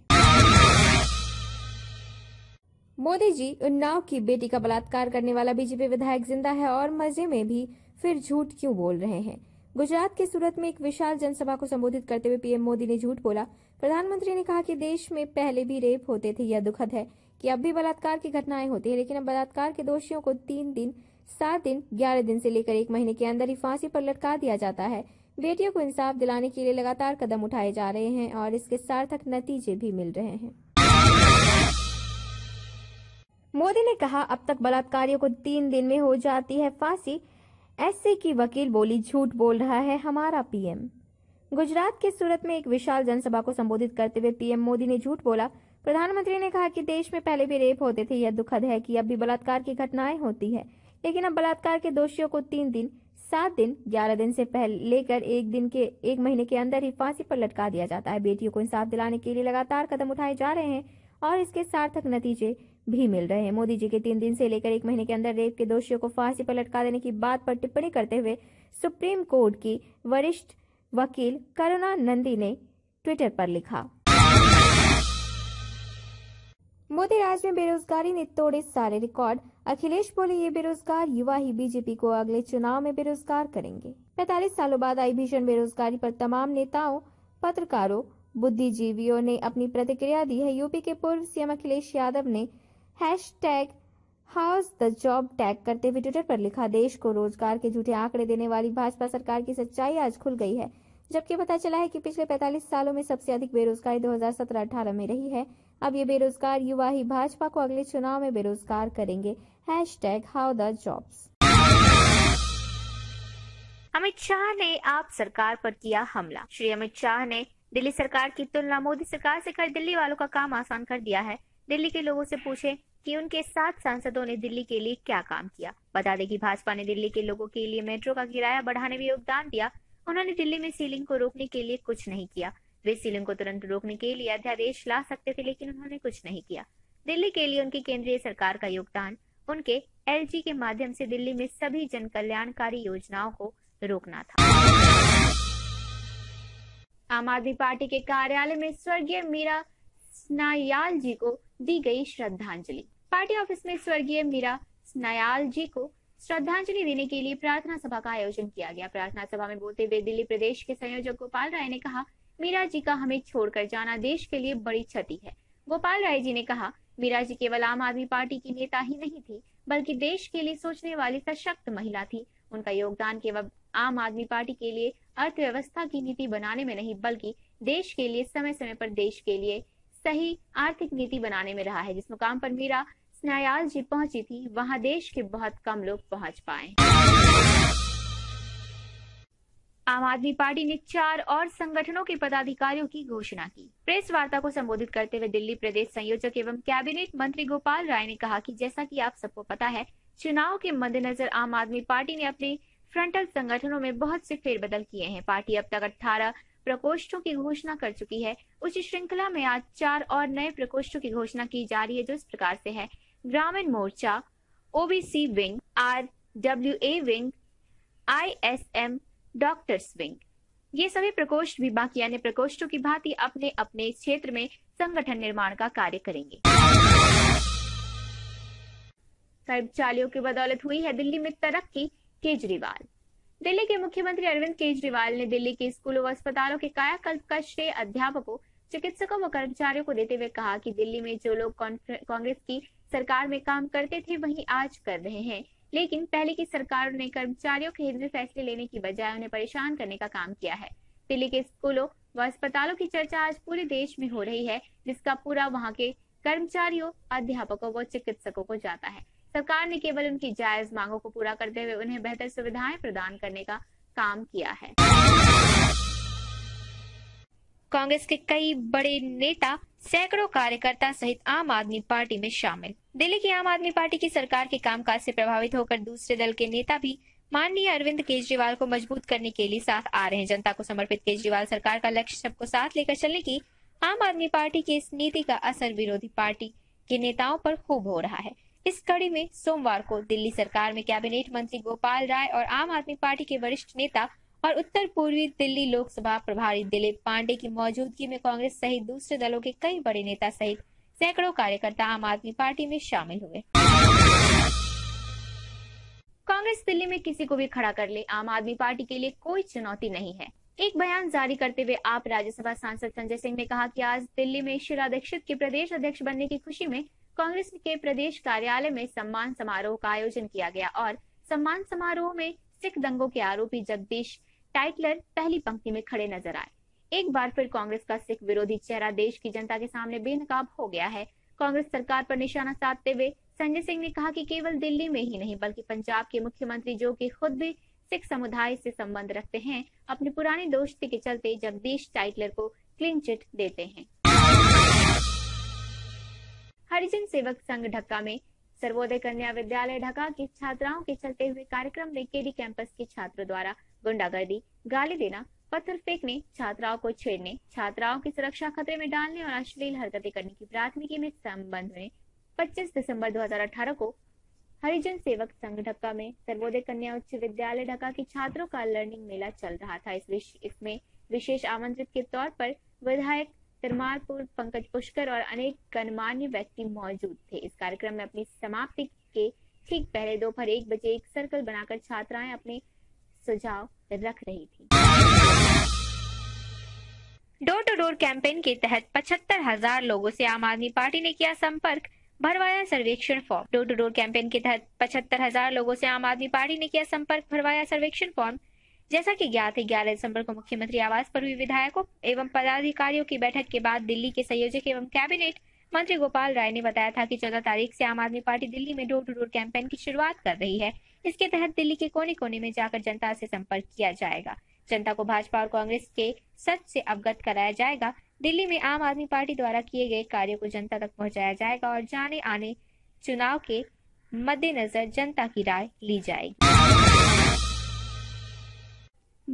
S1: मोदी जी उन्नाव की बेटी का बलात्कार करने वाला बीजेपी विधायक जिंदा है और मजे में भी फिर झूठ क्यों बोल रहे हैं गुजरात के सूरत में एक विशाल जनसभा को संबोधित करते हुए पीएम मोदी ने झूठ बोला प्रधानमंत्री ने कहा कि देश में पहले भी रेप होते थे यह दुखद है कि अब भी बलात्कार की घटनाएं होती है लेकिन अब बलात्कार के दोषियों को तीन दिन सात दिन ग्यारह दिन से लेकर एक महीने के अंदर ही फांसी पर लटका दिया जाता है बेटियों को इंसाफ दिलाने के लिए लगातार कदम उठाए जा रहे हैं और इसके सार्थक नतीजे भी मिल रहे हैं मोदी ने कहा अब तक बलात्कारियों को तीन दिन में हो जाती है फांसी ऐसे की वकील बोली झूठ बोल रहा है हमारा पीएम गुजरात के सूरत में एक विशाल जनसभा को संबोधित करते हुए पीएम मोदी ने झूठ बोला प्रधानमंत्री ने कहा कि देश में पहले भी रेप होते थे यह दुखद है कि अब भी बलात्कार की घटनाएं होती है लेकिन अब बलात्कार के दोषियों को तीन दिन सात दिन ग्यारह दिन से पहले लेकर एक दिन के एक महीने के अंदर ही फांसी पर लटका दिया जाता है बेटियों को इंसाफ दिलाने के लिए लगातार कदम उठाए जा रहे हैं और इसके सार्थक नतीजे भी मिल रहे हैं मोदी जी के तीन दिन से लेकर एक महीने के अंदर रेप के दोषियों को फांसी पर लटका देने की बात पर टिप्पणी करते हुए सुप्रीम कोर्ट की वरिष्ठ वकील करुणा नंदी ने ट्विटर पर लिखा मोदी राज में बेरोजगारी ने तोड़े सारे रिकॉर्ड अखिलेश बोले ये बेरोजगार युवा ही बीजेपी को अगले चुनाव में बेरोजगार करेंगे पैतालीस सालों बाद आई भीषण बेरोजगारी पर तमाम नेताओं पत्रकारों बुद्धिजीवियों ने अपनी प्रतिक्रिया दी है यूपी के पूर्व सीएम अखिलेश यादव ने hash tag how's the job tag करते हुए ट्विटर पर लिखा देश को रोजगार के झूठे आंकड़े देने वाली भाजपा सरकार की सच्चाई आज खुल गई है जबकि पता चला है कि पिछले 45 सालों में सबसे अधिक बेरोजगारी 2017-18 में रही है अब ये बेरोजगार युवा ही भाजपा को अगले चुनाव में बेरोजगार करेंगे hash tag how the jobs Amit Shah ने आप सरकार पर किया हमला श्री अमित शाह ने दिल्ली सरकार की तुलना मोदी सरकार से कर दिल्ली वालों का काम आसान कर दिया है दिल्ली के लोगों से पूछे कि उनके सात सांसदों ने दिल्ली के लिए क्या काम किया बता दें कि भाजपा ने दिल्ली के लोगों के लिए मेट्रो का किराया बढ़ाने में योगदान दिया उन्होंने दिल्ली में सीलिंग को रोकने के लिए कुछ नहीं किया वे सीलिंग को तुरंत रोकने के लिए अध्यादेश ला सकते थे लेकिन उन्होंने कुछ नहीं किया दिल्ली के लिए उनकी केंद्रीय सरकार का योगदान उनके एल के माध्यम से दिल्ली में सभी जन कल्याणकारी योजनाओं को रोकना था आम आदमी पार्टी के कार्यालय में स्वर्गीय मीरा स्नायाल जी को दी गई श्रद्धांजलि पार्टी ऑफिस में स्वर्गीय मीरा स्नायाल जी को श्रद्धांजलि देने के लिए प्रार्थना सभा का आयोजन किया गया प्रार्थना सभा में बोलते हुए दिल्ली प्रदेश के संयोजक गोपाल राय ने कहा मीरा जी का हमें छोड़कर जाना देश के लिए बड़ी क्षति है गोपाल राय जी ने कहा मीरा जी केवल आम आदमी पार्टी की नेता ही नहीं थी बल्कि देश के लिए सोचने वाली सशक्त महिला थी उनका योगदान केवल आम आदमी पार्टी के लिए अर्थव्यवस्था की नीति बनाने में नहीं बल्कि देश के लिए समय समय पर देश के लिए सही आर्थिक नीति बनाने में रहा है जिस मुकाम पर मीरा स्नायाल जी पहुंची थी वहां देश के बहुत कम लोग पहुंच पाए आम आदमी पार्टी ने चार और संगठनों के पदाधिकारियों की घोषणा की प्रेस वार्ता को संबोधित करते हुए दिल्ली प्रदेश संयोजक एवं कैबिनेट मंत्री गोपाल राय ने कहा कि जैसा कि आप सबको पता है चुनाव के मद्देनजर आम आदमी पार्टी ने अपने फ्रंटल संगठनों में बहुत से फेरबदल किए हैं पार्टी अब तक अठारह प्रकोष्ठों की घोषणा कर चुकी है उस श्रृंखला में आज चार और नए प्रकोष्ठों की घोषणा की जा रही है जो इस प्रकार से है ग्रामीण मोर्चा OBC wing R W A wing I S M doctors wing ये सभी प्रकोष्ठ विभाग यानी प्रकोष्ठों की भांति अपने अपने क्षेत्र में संगठन निर्माण का कार्य करेंगे कर्मचारियों की बदौलत हुई है दिल्ली में तरक्की केजरीवाल दिल्ली के मुख्यमंत्री अरविंद केजरीवाल ने दिल्ली के स्कूलों व अस्पतालों के कायाकल्प का श्रेय अध्यापकों चिकित्सकों व कर्मचारियों को देते हुए कहा कि दिल्ली में जो लोग कांग्रेस की सरकार में काम करते थे वही आज कर रहे हैं लेकिन पहले की सरकार ने कर्मचारियों के हित में फैसले लेने की बजाय उन्हें परेशान करने का काम किया है दिल्ली के स्कूलों व अस्पतालों की चर्चा आज पूरे देश में हो रही है जिसका पूरा वहाँ के कर्मचारियों अध्यापकों व चिकित्सकों को जाता है सरकार ने केवल उनकी जायज मांगों को पूरा करते हुए उन्हें बेहतर सुविधाएं प्रदान करने का काम किया है कांग्रेस के कई बड़े नेता सैकड़ों कार्यकर्ता सहित आम आदमी पार्टी में शामिल दिल्ली की आम आदमी पार्टी की सरकार के कामकाज से प्रभावित होकर दूसरे दल के नेता भी माननीय अरविंद केजरीवाल को मजबूत करने के लिए साथ आ रहे हैं जनता को समर्पित केजरीवाल सरकार का लक्ष्य सबको साथ लेकर चलने की आम आदमी पार्टी की इस नीति का असर विरोधी पार्टी के नेताओं पर खूब हो रहा है इस कड़ी में सोमवार को दिल्ली सरकार में कैबिनेट मंत्री गोपाल राय और आम आदमी पार्टी के वरिष्ठ नेता और उत्तर पूर्वी दिल्ली लोकसभा प्रभारी दिलीप पांडे की मौजूदगी में कांग्रेस सहित दूसरे दलों के कई बड़े नेता सहित सैकड़ों कार्यकर्ता आम आदमी पार्टी में शामिल हुए कांग्रेस दिल्ली में किसी को भी खड़ा कर ले आम आदमी पार्टी के लिए कोई चुनौती नहीं है एक बयान जारी करते हुए आप राज्यसभा सांसद संजय सिंह ने कहा कि आज दिल्ली में शीला दीक्षित के प्रदेश अध्यक्ष बनने की खुशी में कांग्रेस के प्रदेश कार्यालय में सम्मान समारोह का आयोजन किया गया और सम्मान समारोह में सिख दंगों के आरोपी जगदीश टाइटलर पहली पंक्ति में खड़े नजर आए एक बार फिर कांग्रेस का सिख विरोधी चेहरा देश की जनता के सामने बेनकाब हो गया है कांग्रेस सरकार पर निशाना साधते हुए संजय सिंह ने कहा कि केवल दिल्ली में ही नहीं बल्कि पंजाब के मुख्यमंत्री जो कि खुद भी सिख समुदाय से संबंध रखते हैं अपनी पुरानी दोस्ती के चलते जगदीश टाइटलर को क्लीन चिट देते हैं हरिजन सेवक संघ ढक्का में सर्वोदय कन्या विद्यालय ढका की छात्राओं के चलते हुए कार्यक्रम में केडी कैंपस के छात्रों द्वारा गुंडागर्दी गाली देना पत्थर फेंकने छात्राओं को छेड़ने छात्राओं की सुरक्षा खतरे में डालने और अश्लील हरकतें करने की प्राथमिकी में संबंध में 25 दिसंबर 2018 को हरिजन सेवक संघ ढक्का में सर्वोदय कन्या उच्च विद्यालय ढक्का के छात्रों का लर्निंग मेला चल रहा था इस विश, इसमें विशेष आमंत्रित के तौर पर विधायक तिरमारपुर पंकज पुष्कर और अनेक गणमान्य व्यक्ति मौजूद थे इस कार्यक्रम में अपनी समाप्ति के ठीक पहले दोपहर एक बजे एक सर्कल बनाकर छात्राएं अपने सुझाव रख रही थी डोर टू डोर कैंपेन के तहत पचहत्तर हजार लोगों से आम आदमी पार्टी ने किया संपर्क भरवाया सर्वेक्षण form door to door campaign के तहत पचहत्तर हजार लोगों से आम आदमी पार्टी ने किया संपर्क भरवाया सर्वेक्षण फॉर्म जैसा कि ज्ञात है ग्यारह दिसंबर को मुख्यमंत्री आवास पर हुई विधायकों एवं पदाधिकारियों की बैठक के बाद दिल्ली के संयोजक एवं कैबिनेट मंत्री गोपाल राय ने बताया था कि चौदह तारीख से आम आदमी पार्टी दिल्ली में डोर टू डोर कैंपेन की शुरुआत कर रही है इसके तहत दिल्ली के कोने कोने में जाकर जनता से संपर्क किया जाएगा जनता को भाजपा और कांग्रेस के सच से अवगत कराया जाएगा दिल्ली में आम आदमी पार्टी द्वारा किए गए कार्यो को जनता तक पहुंचाया जाएगा और जाने आने चुनाव के मद्देनजर जनता की राय ली जाएगी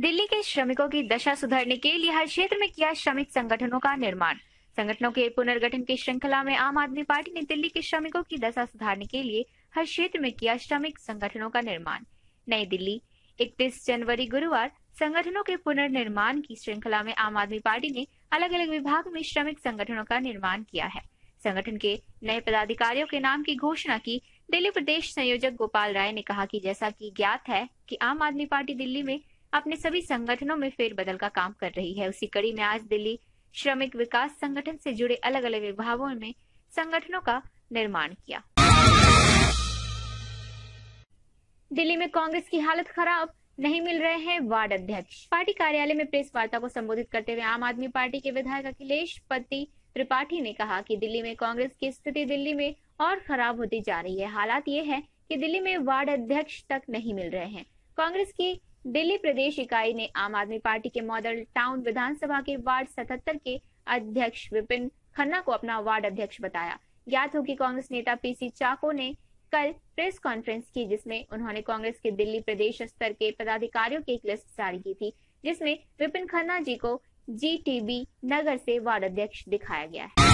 S1: दिल्ली के श्रमिकों की दशा सुधारने के लिए हर क्षेत्र में किया श्रमिक संगठनों का निर्माण संगठनों के पुनर्गठन की श्रृंखला में आम आदमी पार्टी ने दिल्ली के श्रमिकों की दशा सुधारने के लिए हर क्षेत्र में किया श्रमिक संगठनों का निर्माण नई दिल्ली इकतीस जनवरी गुरुवार संगठनों के पुनर्निर्माण की श्रृंखला में आम आदमी पार्टी ने अलग अलग विभाग में श्रमिक संगठनों का निर्माण किया है संगठन के नए पदाधिकारियों के नाम की घोषणा की दिल्ली प्रदेश संयोजक गोपाल राय ने कहा कि जैसा कि ज्ञात है कि आम आदमी पार्टी दिल्ली में अपने सभी संगठनों में फेरबदल का काम कर रही है उसी कड़ी में आज दिल्ली श्रमिक विकास संगठन से जुड़े अलग अलग विभागों में संगठनों का निर्माण किया दिल्ली में कांग्रेस की हालत खराब नहीं मिल रहे हैं वार्ड अध्यक्ष पार्टी कार्यालय में प्रेस वार्ता को संबोधित करते हुए आम आदमी पार्टी के विधायक अखिलेश पति त्रिपाठी ने कहा कि दिल्ली में कांग्रेस की स्थिति दिल्ली में और खराब होती जा रही है हालात ये है कि दिल्ली में वार्ड अध्यक्ष तक नहीं मिल रहे हैं कांग्रेस की दिल्ली प्रदेश इकाई ने आम आदमी पार्टी के मॉडल टाउन विधानसभा के वार्ड सतहत्तर के अध्यक्ष विपिन खन्ना को अपना वार्ड अध्यक्ष बताया ज्ञात हो कि कांग्रेस नेता पीसी चाको ने कल प्रेस कॉन्फ्रेंस की जिसमें उन्होंने कांग्रेस के दिल्ली प्रदेश स्तर के पदाधिकारियों की एक लिस्ट जारी की थी जिसमें विपिन खन्ना जी को जीटीबी नगर से वार्ड अध्यक्ष दिखाया गया है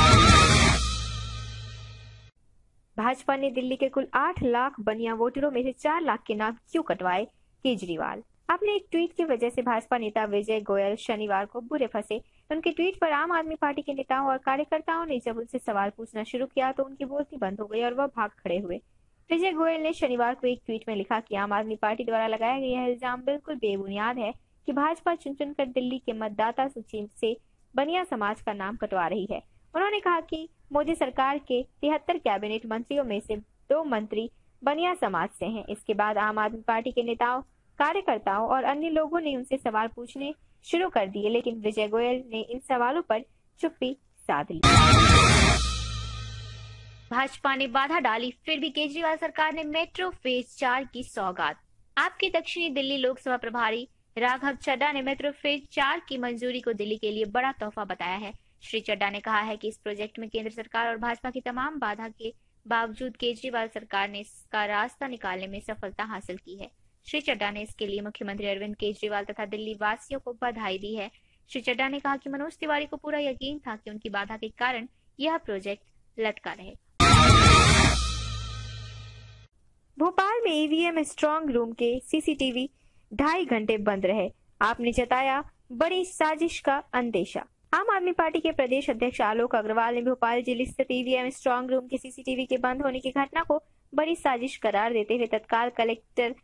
S1: भाजपा ने दिल्ली के कुल आठ लाख बनिया वोटरों में से चार लाख के नाम क्यों कटवाए केजरीवाल अपने एक ट्वीट की वजह से भाजपा नेता विजय गोयल शनिवार को बुरे फंसे उनके ट्वीट पर आम आदमी पार्टी के नेताओं और कार्यकर्ताओं ने जब उनसे सवाल पूछना शुरू किया तो उनकी बोलती बंद हो गई और वह भाग खड़े हुए विजय गोयल ने शनिवार को एक ट्वीट में लिखा कि आम आदमी पार्टी द्वारा लगाया गया इल्जाम बिल्कुल बेबुनियाद है कि भाजपा चुन चुनकर दिल्ली के मतदाता सूची से बनिया समाज का नाम कटवा रही है उन्होंने कहा कि मोदी सरकार के तिहत्तर कैबिनेट मंत्रियों में से दो मंत्री बनिया समाज से हैं इसके बाद आम आदमी पार्टी के नेताओं कार्यकर्ताओं और अन्य लोगों ने उनसे सवाल पूछने शुरू कर दिए लेकिन विजय गोयल ने इन सवालों पर चुप्पी साध ली भाजपा ने बाधा डाली फिर भी केजरीवाल सरकार ने मेट्रो फेज चार की सौगात आपके दक्षिणी दिल्ली लोकसभा प्रभारी राघव चड्डा ने मेट्रो फेज चार की मंजूरी को दिल्ली के लिए बड़ा तोहफा बताया है श्री चड्डा ने कहा है कि इस प्रोजेक्ट में केंद्र सरकार और भाजपा की तमाम बाधा के बावजूद केजरीवाल सरकार ने इसका रास्ता निकालने में सफलता हासिल की है श्री चड्डा ने इसके लिए मुख्यमंत्री अरविंद केजरीवाल तथा दिल्ली वासियों को बधाई दी है श्री चड्डा ने कहा कि मनोज तिवारी को पूरा यकीन था कि उनकी बाधा के कारण यह प्रोजेक्ट लटका रहेगा भोपाल में ईवीएम स्ट्रॉन्ग रूम के सीसीटीवी ढाई घंटे बंद रहे आपने जताया बड़ी साजिश का अंदेशा आम आदमी पार्टी के प्रदेश अध्यक्ष आलोक अग्रवाल ने भोपाल जिले स्थित ईवीएम स्ट्रॉन्ग रूम के सीसीटीवी के बंद होने की घटना को बड़ी साजिश करार देते हुए तत्काल कलेक्टर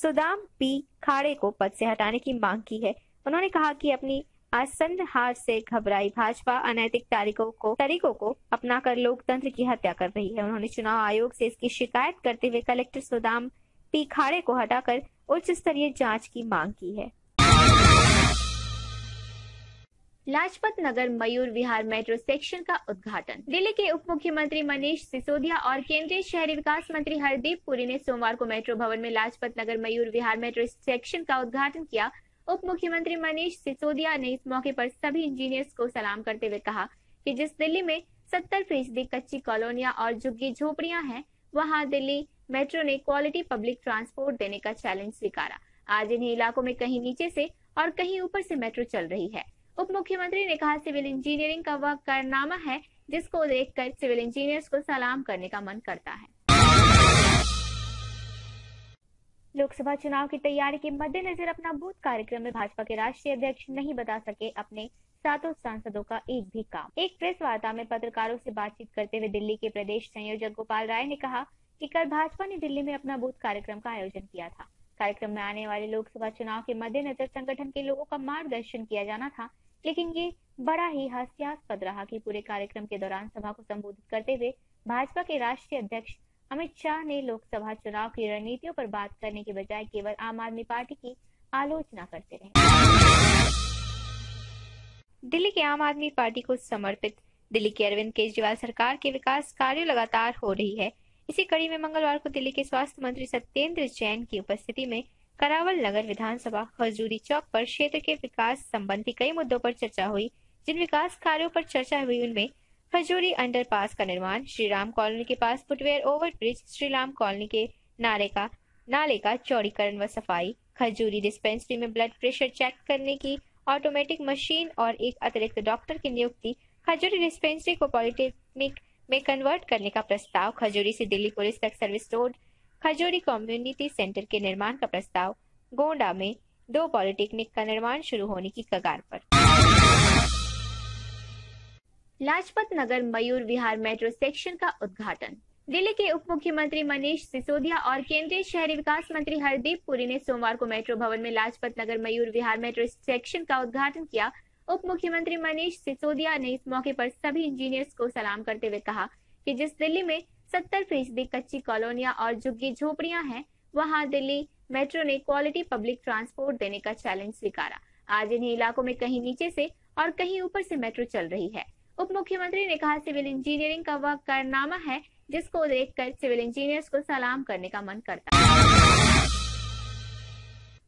S1: सुदाम पी खाड़े को पद से हटाने की मांग की है उन्होंने कहा कि अपनी आसन्न हार से घबराई भाजपा अनैतिक तारीखों को तरीकों को अपना कर लोकतंत्र की हत्या कर रही है उन्होंने चुनाव आयोग से इसकी शिकायत करते हुए कलेक्टर सुदाम खाड़े को हटाकर उच्च स्तरीय जांच की मांग की है लाजपत नगर मयूर विहार मेट्रो सेक्शन का उद्घाटन दिल्ली के उप मुख्यमंत्री मनीष सिसोदिया और केंद्रीय शहरी विकास मंत्री हरदीप पुरी ने सोमवार को मेट्रो भवन में लाजपत नगर मयूर विहार मेट्रो सेक्शन का उद्घाटन किया उप मुख्यमंत्री मनीष सिसोदिया ने इस मौके पर सभी इंजीनियर्स को सलाम करते हुए कहा कि जिस दिल्ली में सत्तर फीसदी कच्ची कॉलोनिया और झुग्गी झोपड़ियां हैं वहां दिल्ली मेट्रो ने क्वालिटी पब्लिक ट्रांसपोर्ट देने का चैलेंज स्वीकारा आज इन्हीं इलाकों में कहीं नीचे से और कहीं ऊपर से मेट्रो चल रही है उप मुख्यमंत्री ने कहा सिविल इंजीनियरिंग का वह कारनामा है जिसको देखकर सिविल इंजीनियर्स को सलाम करने का मन करता है लोकसभा चुनाव की तैयारी के मद्देनजर अपना बूथ कार्यक्रम में भाजपा के राष्ट्रीय अध्यक्ष नहीं बता सके अपने सातों सांसदों का एक भी काम एक प्रेस वार्ता में पत्रकारों से बातचीत करते हुए दिल्ली के प्रदेश संयोजक गोपाल राय ने कहा कि कल भाजपा ने दिल्ली में अपना बूथ कार्यक्रम का आयोजन किया था कार्यक्रम में आने वाले लोकसभा चुनाव के मद्देनजर संगठन के लोगों का मार्गदर्शन किया जाना था लेकिन ये बड़ा ही हास्यास्पद रहा कि पूरे कार्यक्रम के दौरान सभा को संबोधित करते हुए भाजपा के राष्ट्रीय अध्यक्ष अमित शाह ने लोकसभा चुनाव की रणनीतियों पर बात करने के बजाय केवल आम आदमी पार्टी की आलोचना करते रहे दिल्ली की आम आदमी पार्टी को समर्पित दिल्ली की अरविंद केजरीवाल सरकार के विकास कार्यो लगातार हो रही है इसी कड़ी में मंगलवार को दिल्ली के स्वास्थ्य मंत्री सत्येंद्र जैन की उपस्थिति में करावल नगर विधानसभा खजूरी चौक पर क्षेत्र के विकास संबंधी कई मुद्दों पर चर्चा हुई जिन विकास कार्यों पर चर्चा हुई उनमें अंडर अंडरपास का निर्माण श्रीराम कॉलोनी के पास footwear over Shri Shriram colony के नारे का नाले का चौड़ीकरण व सफाई खजूरी डिस्पेंसरी में ब्लड प्रेशर चेक करने की ऑटोमेटिक मशीन और एक अतिरिक्त डॉक्टर की नियुक्ति खजूरी डिस्पेंसरी को पॉलिटेक्निक में कन्वर्ट करने का प्रस्ताव खजूरी से दिल्ली पुलिस तक service road Khajuri community centre के निर्माण का प्रस्ताव गोंडा में दो पॉलिटेक्निक का निर्माण शुरू होने की कगार पर लाजपत नगर मयूर विहार मेट्रो सेक्शन का उद्घाटन दिल्ली के उप मुख्यमंत्री मनीष सिसोदिया और केंद्रीय शहरी विकास मंत्री हरदीप पुरी ने सोमवार को मेट्रो भवन में लाजपत नगर मयूर विहार मेट्रो सेक्शन का उद्घाटन किया उप मुख्यमंत्री मनीष सिसोदिया ने इस मौके पर सभी इंजीनियर्स को सलाम करते हुए कहा कि जिस दिल्ली में सत्तर फीसदी कच्ची कॉलोनिया और झुग्गी झोपड़ियां हैं वहां दिल्ली मेट्रो ने क्वालिटी पब्लिक ट्रांसपोर्ट देने का चैलेंज स्वीकारा आज इन्हीं इलाकों में कहीं नीचे से और कहीं ऊपर से मेट्रो चल रही है उप मुख्यमंत्री ने कहा सिविल इंजीनियरिंग का वह कारनामा है जिसको देखकर सिविल इंजीनियर्स को सलाम करने का मन करता है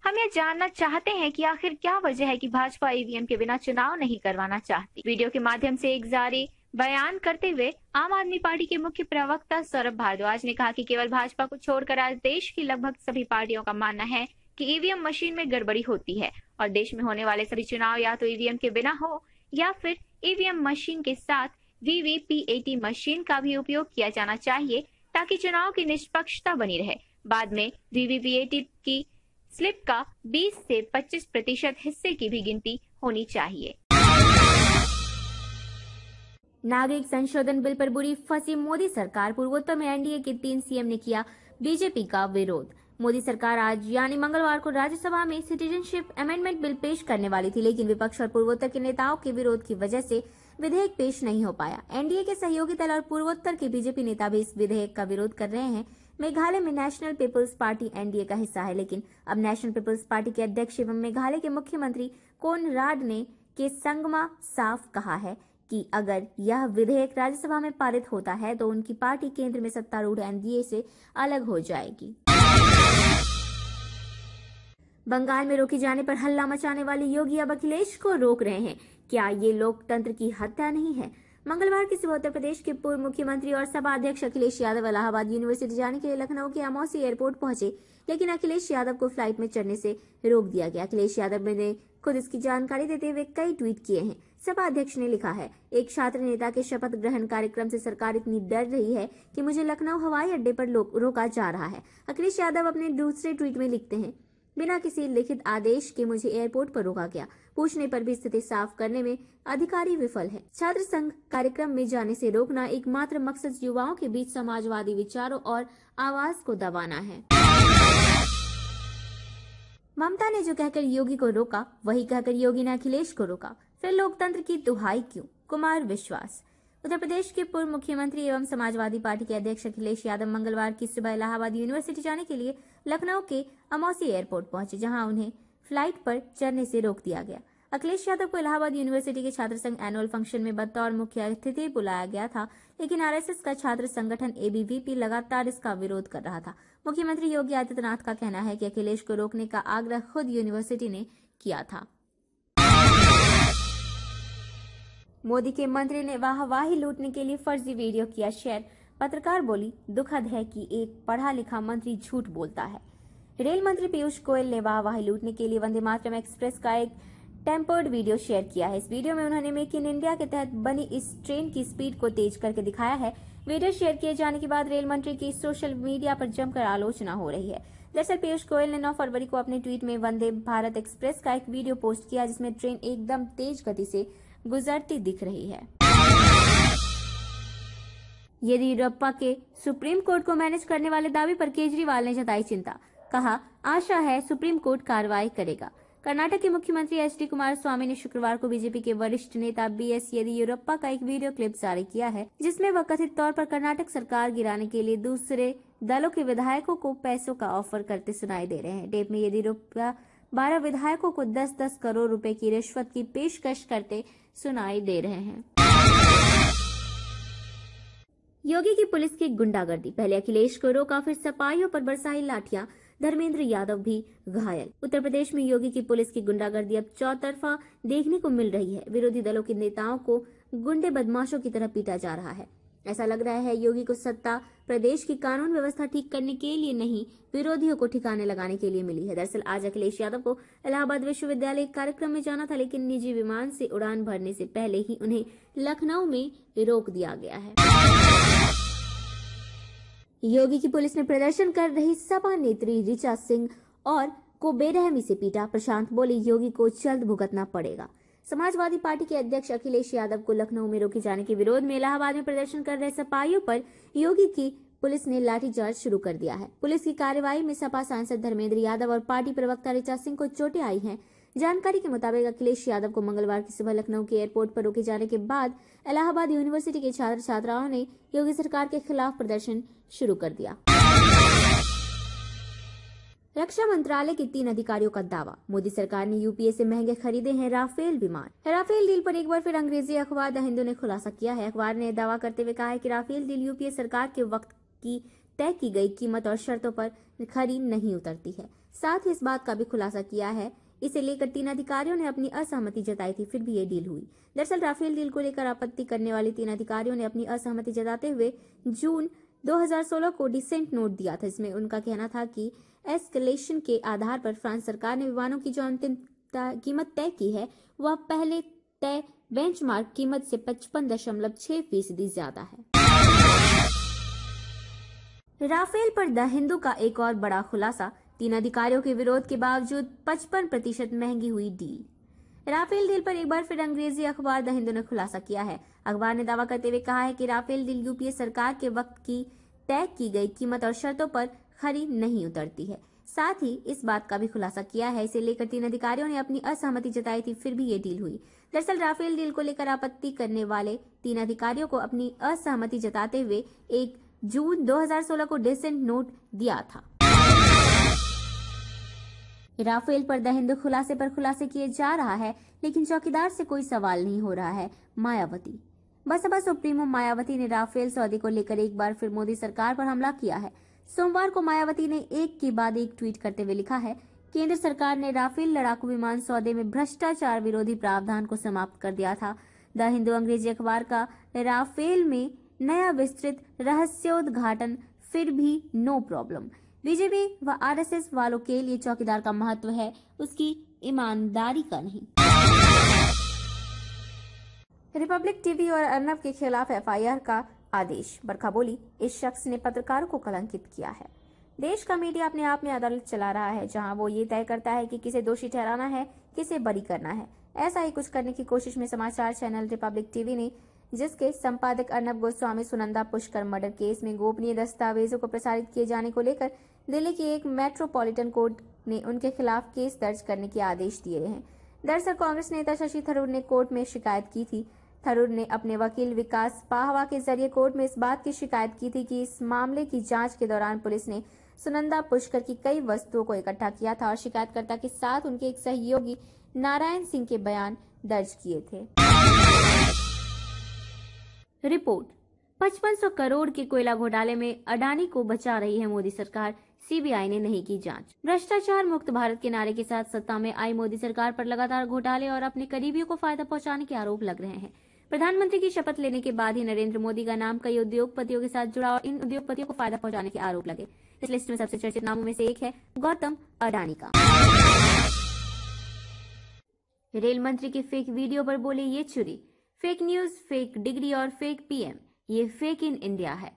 S1: हम ये जानना चाहते हैं कि आखिर क्या वजह है कि भाजपा ईवीएम के बिना चुनाव नहीं करवाना चाहती वीडियो के माध्यम से एक जारी बयान करते हुए आम आदमी पार्टी के मुख्य प्रवक्ता सौरभ भारद्वाज ने कहा कि केवल भाजपा को छोड़कर आज देश की लगभग सभी पार्टियों का मानना है कि ईवीएम मशीन में गड़बड़ी होती है और देश में होने वाले सभी चुनाव या तो ईवीएम के बिना हो या फिर ईवीएम मशीन के साथ वीवीपीएटी मशीन का भी उपयोग किया जाना चाहिए ताकि चुनाव की निष्पक्षता बनी रहे बाद में वीवीपीएटी की स्लिप का 20 से 25 प्रतिशत हिस्से की भी गिनती होनी चाहिए नागरिक संशोधन बिल पर बुरी फंसी मोदी सरकार पूर्वोत्तर में एनडीए के तीन सीएम ने किया बीजेपी का विरोध मोदी सरकार आज यानी मंगलवार को राज्यसभा में सिटीजनशिप अमेंडमेंट बिल पेश करने वाली थी लेकिन विपक्ष और पूर्वोत्तर के नेताओं के विरोध की वजह से विधेयक पेश नहीं हो पाया एनडीए के सहयोगी दल और पूर्वोत्तर के बीजेपी नेता भी इस विधेयक का विरोध कर रहे हैं मेघालय में नेशनल पीपुल्स पार्टी एनडीए का हिस्सा है लेकिन अब नेशनल पीपुल्स पार्टी के अध्यक्ष एवं मेघालय के मुख्यमंत्री कोन राड ने के संगमा साफ कहा है कि अगर यह विधेयक राज्यसभा में पारित होता है तो उनकी पार्टी केंद्र में सत्तारूढ़ एनडीए से अलग हो जाएगी बंगाल में रोके जाने पर हल्ला मचाने वाले योगी अब अखिलेश को रोक रहे हैं क्या ये लोकतंत्र की हत्या नहीं है मंगलवार की सुबह उत्तर प्रदेश के पूर्व मुख्यमंत्री और सपा अध्यक्ष अखिलेश यादव इलाहाबाद यूनिवर्सिटी जाने के लिए लखनऊ के अमौसी एयरपोर्ट पहुंचे लेकिन अखिलेश यादव को फ्लाइट में चढ़ने से रोक दिया गया अखिलेश यादव ने खुद इसकी जानकारी देते हुए कई ट्वीट किए हैं सभा अध्यक्ष ने लिखा है एक छात्र नेता के शपथ ग्रहण कार्यक्रम से सरकार इतनी डर रही है कि मुझे लखनऊ हवाई अड्डे पर रोका जा रहा है अखिलेश यादव अपने दूसरे ट्वीट में लिखते हैं बिना किसी लिखित आदेश के मुझे एयरपोर्ट पर रोका गया पूछने पर भी स्थिति साफ करने में अधिकारी विफल है छात्र संघ कार्यक्रम में जाने से रोकना एकमात्र मकसद युवाओं के बीच समाजवादी विचारों और आवाज को दबाना है ममता ने जो कहकर योगी को रोका वही कहकर योगी ने अखिलेश को रोका फिर लोकतंत्र की दुहाई क्यों कुमार विश्वास उत्तर प्रदेश के पूर्व मुख्यमंत्री एवं समाजवादी पार्टी के अध्यक्ष अखिलेश यादव मंगलवार की सुबह इलाहाबाद यूनिवर्सिटी जाने के लिए लखनऊ के अमौसी एयरपोर्ट पहुंचे जहां उन्हें फ्लाइट पर चढ़ने से रोक दिया गया अखिलेश यादव को इलाहाबाद यूनिवर्सिटी के छात्र संघ एनुअल फंक्शन में बतौर मुख्य अतिथि बुलाया गया था लेकिन आरएसएस का छात्र संगठन एबीवीपी लगातार इसका विरोध कर रहा था मुख्यमंत्री योगी आदित्यनाथ का कहना है कि अखिलेश को रोकने का आग्रह खुद यूनिवर्सिटी ने किया था मोदी के मंत्री ने वाहवाही लूटने के लिए फर्जी वीडियो किया शेयर पत्रकार बोली दुखद है कि एक पढ़ा लिखा मंत्री झूठ बोलता है रेल मंत्री पीयूष गोयल ने वाहवाही लूटने के लिए वंदे मातरम एक्सप्रेस का एक टेम्पर्ड वीडियो शेयर किया है इस वीडियो में उन्होंने मेक इन इंडिया के तहत बनी इस ट्रेन की स्पीड को तेज करके दिखाया है वीडियो शेयर किए जाने के बाद रेल मंत्री की सोशल मीडिया पर जमकर आलोचना हो रही है दरअसल पीयूष गोयल ने 9 फरवरी को अपने ट्वीट में वंदे भारत एक्सप्रेस का एक वीडियो पोस्ट किया जिसमें ट्रेन एकदम तेज गति से गुजरती दिख रही है येदियुरप्पा के सुप्रीम कोर्ट को मैनेज करने वाले दावे पर केजरीवाल ने जताई चिंता कहा आशा है सुप्रीम कोर्ट कार्रवाई करेगा कर्नाटक के मुख्यमंत्री एच डी कुमार स्वामी ने शुक्रवार को बीजेपी के वरिष्ठ नेता बी एस येदियुरप्पा का एक वीडियो क्लिप जारी किया है जिसमें वह कथित तौर पर कर्नाटक सरकार गिराने के लिए दूसरे दलों के विधायकों को पैसों का ऑफर करते सुनाई दे रहे हैं टेप में येदियुरप्पा बारह विधायकों को दस दस करोड़ रूपए की रिश्वत की पेशकश करते सुनाई दे रहे हैं योगी की पुलिस की गुंडागर्दी पहले अखिलेश को रोका फिर सपाहियों पर बरसाई लाठियां धर्मेंद्र यादव भी घायल उत्तर प्रदेश में योगी की पुलिस की गुंडागर्दी अब चौतरफा देखने को मिल रही है विरोधी दलों के नेताओं को गुंडे बदमाशों की तरह पीटा जा रहा है ऐसा लग रहा है योगी को सत्ता प्रदेश की कानून व्यवस्था ठीक करने के लिए नहीं विरोधियों को ठिकाने लगाने के लिए मिली है दरअसल आज अखिलेश यादव को इलाहाबाद विश्वविद्यालय कार्यक्रम में जाना था लेकिन निजी विमान से उड़ान भरने से पहले ही उन्हें लखनऊ में रोक दिया गया है योगी की पुलिस ने प्रदर्शन कर रही सपा नेत्री ऋचा सिंह और को बेरहमी से पीटा प्रशांत बोले योगी को जल्द भुगतना पड़ेगा समाजवादी पार्टी के अध्यक्ष अखिलेश यादव को लखनऊ में रोके जाने के विरोध में इलाहाबाद में प्रदर्शन कर रहे सपाइयों पर योगी की पुलिस ने लाठीचार्ज शुरू कर दिया है पुलिस की कार्यवाही में सपा सांसद धर्मेंद्र यादव और पार्टी प्रवक्ता ऋचा सिंह को चोटें आई हैं जानकारी के मुताबिक अखिलेश यादव को मंगलवार की सुबह लखनऊ के एयरपोर्ट पर रोके जाने के बाद इलाहाबाद यूनिवर्सिटी के छात्र छात्राओं ने योगी सरकार के खिलाफ प्रदर्शन शुरू कर दिया रक्षा मंत्रालय के तीन अधिकारियों का दावा मोदी सरकार ने यूपीए से महंगे खरीदे हैं राफेल विमान राफेल डील पर एक बार फिर अंग्रेजी अखबार द हिंदू ने खुलासा किया है अखबार ने दावा करते हुए कहा है कि राफेल डील यूपीए सरकार के वक्त की तय की गई कीमत और शर्तों पर खरीद नहीं उतरती है साथ ही इस बात का भी खुलासा किया है इसे लेकर तीन अधिकारियों ने अपनी असहमति जताई थी फिर भी ये डील हुई दरअसल राफेल डील को लेकर आपत्ति करने वाले तीन अधिकारियों ने अपनी असहमति जताते हुए जून 2016 को डिसेंट नोट दिया था इसमें उनका कहना था कि एस्केलेशन के आधार पर फ्रांस सरकार ने विमानों की जो अंतिम कीमत तय की है वह पहले तय बेंचमार्क कीमत से पचपन दशमलव छह फीसदी ज्यादा है राफेल पर द हिंदू का एक और बड़ा खुलासा तीन अधिकारियों के विरोध के बावजूद 55 प्रतिशत महंगी हुई डील राफेल डील पर एक बार फिर अंग्रेजी अखबार द हिंदू ने खुलासा किया है अखबार ने दावा करते हुए कहा है कि राफेल डील यूपीए सरकार के वक्त की तय की गई कीमत और शर्तों पर खरी नहीं उतरती है साथ ही इस बात का भी खुलासा किया है इसे लेकर तीन अधिकारियों ने अपनी असहमति जताई थी फिर भी ये डील हुई दरअसल राफेल डील को लेकर आपत्ति करने वाले तीन अधिकारियों को अपनी असहमति जताते हुए एक जून 2016 को डिसेंट नोट दिया था राफेल पर हिंदू खुलासे पर खुलासे किए जा रहा है लेकिन चौकीदार से कोई सवाल नहीं हो रहा है मायावती बसपा सुप्रीमो मायावती ने राफेल सौदे को लेकर एक बार फिर मोदी सरकार पर हमला किया है सोमवार को मायावती ने एक के बाद एक ट्वीट करते हुए लिखा है केंद्र सरकार ने राफेल लड़ाकू विमान सौदे में भ्रष्टाचार विरोधी प्रावधान को समाप्त कर दिया था द हिंदू अंग्रेजी अखबार का राफेल में नया विस्तृत रहस्योद्घाटन फिर भी नो प्रॉब्लम बीजेपी व आरएसएस वालों के लिए चौकीदार का महत्व है उसकी ईमानदारी का नहीं रिपब्लिक टीवी और अर्नब के खिलाफ एफआईआर का आदेश बरखा बोली इस शख्स ने पत्रकारों को कलंकित किया है देश का मीडिया अपने आप में अदालत चला रहा है जहां वो ये तय करता है कि किसे दोषी ठहराना है किसे बरी करना है ऐसा ही कुछ करने की कोशिश में समाचार चैनल रिपब्लिक टीवी ने जिसके संपादक अर्नब गोस्वामी सुनंदा पुष्कर मर्डर केस में गोपनीय दस्तावेजों को प्रसारित किए जाने को लेकर दिल्ली के एक मेट्रोपॉलिटन कोर्ट ने उनके खिलाफ केस दर्ज करने के आदेश दिए हैं दरअसल कांग्रेस नेता शशि थरूर ने कोर्ट में शिकायत की थी थरूर ने अपने वकील विकास पाहवा के जरिए कोर्ट में इस बात की शिकायत की थी कि इस मामले की जांच के दौरान पुलिस ने सुनंदा पुष्कर की कई वस्तुओं को इकट्ठा किया था और शिकायतकर्ता के साथ उनके एक सहयोगी नारायण सिंह के बयान दर्ज किए थे रिपोर्ट 5500 करोड़ के कोयला घोटाले में अडानी को बचा रही है मोदी सरकार सीबीआई ने नहीं की जांच भ्रष्टाचार मुक्त भारत के नारे के साथ सत्ता में आई मोदी सरकार पर लगातार घोटाले और अपने करीबियों को फायदा पहुंचाने के आरोप लग रहे हैं प्रधानमंत्री की शपथ लेने के बाद ही नरेंद्र मोदी का नाम कई उद्योगपतियों के साथ जुड़ा और इन उद्योगपतियों को फायदा पहुंचाने के आरोप लगे इस लिस्ट में सबसे चर्चित नामों में से एक है गौतम अडानी का रेल मंत्री के फेक वीडियो पर बोले ये चुरी फेक न्यूज फेक डिग्री और फेक पीएम ये फेक इन इंडिया है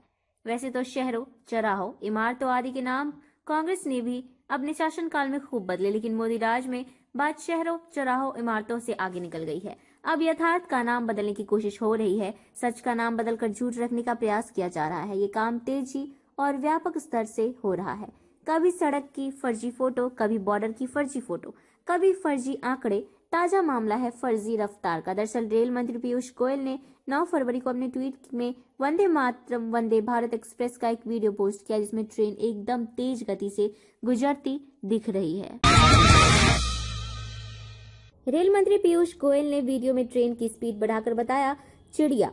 S1: वैसे तो शहरों चराहों इमारतों आदि के नाम कांग्रेस ने भी अपने शासनकाल में खूब बदले लेकिन मोदी राज में बात शहरों चराहों इमारतों से आगे निकल गई है अब यथार्थ का नाम बदलने की कोशिश हो रही है सच का नाम बदलकर झूठ रखने का प्रयास किया जा रहा है ये काम तेजी और व्यापक स्तर से हो रहा है कभी सड़क की फर्जी फोटो कभी बॉर्डर की फर्जी फोटो कभी फर्जी आंकड़े ताजा मामला है फर्जी रफ्तार का दरअसल रेल मंत्री पीयूष गोयल ने 9 फरवरी को अपने ट्वीट में वंदे मातरम वंदे भारत एक्सप्रेस का एक वीडियो पोस्ट किया जिसमें ट्रेन एकदम तेज गति से गुजरती दिख रही है रेल मंत्री पीयूष गोयल ने वीडियो में ट्रेन की स्पीड बढ़ाकर बताया चिड़िया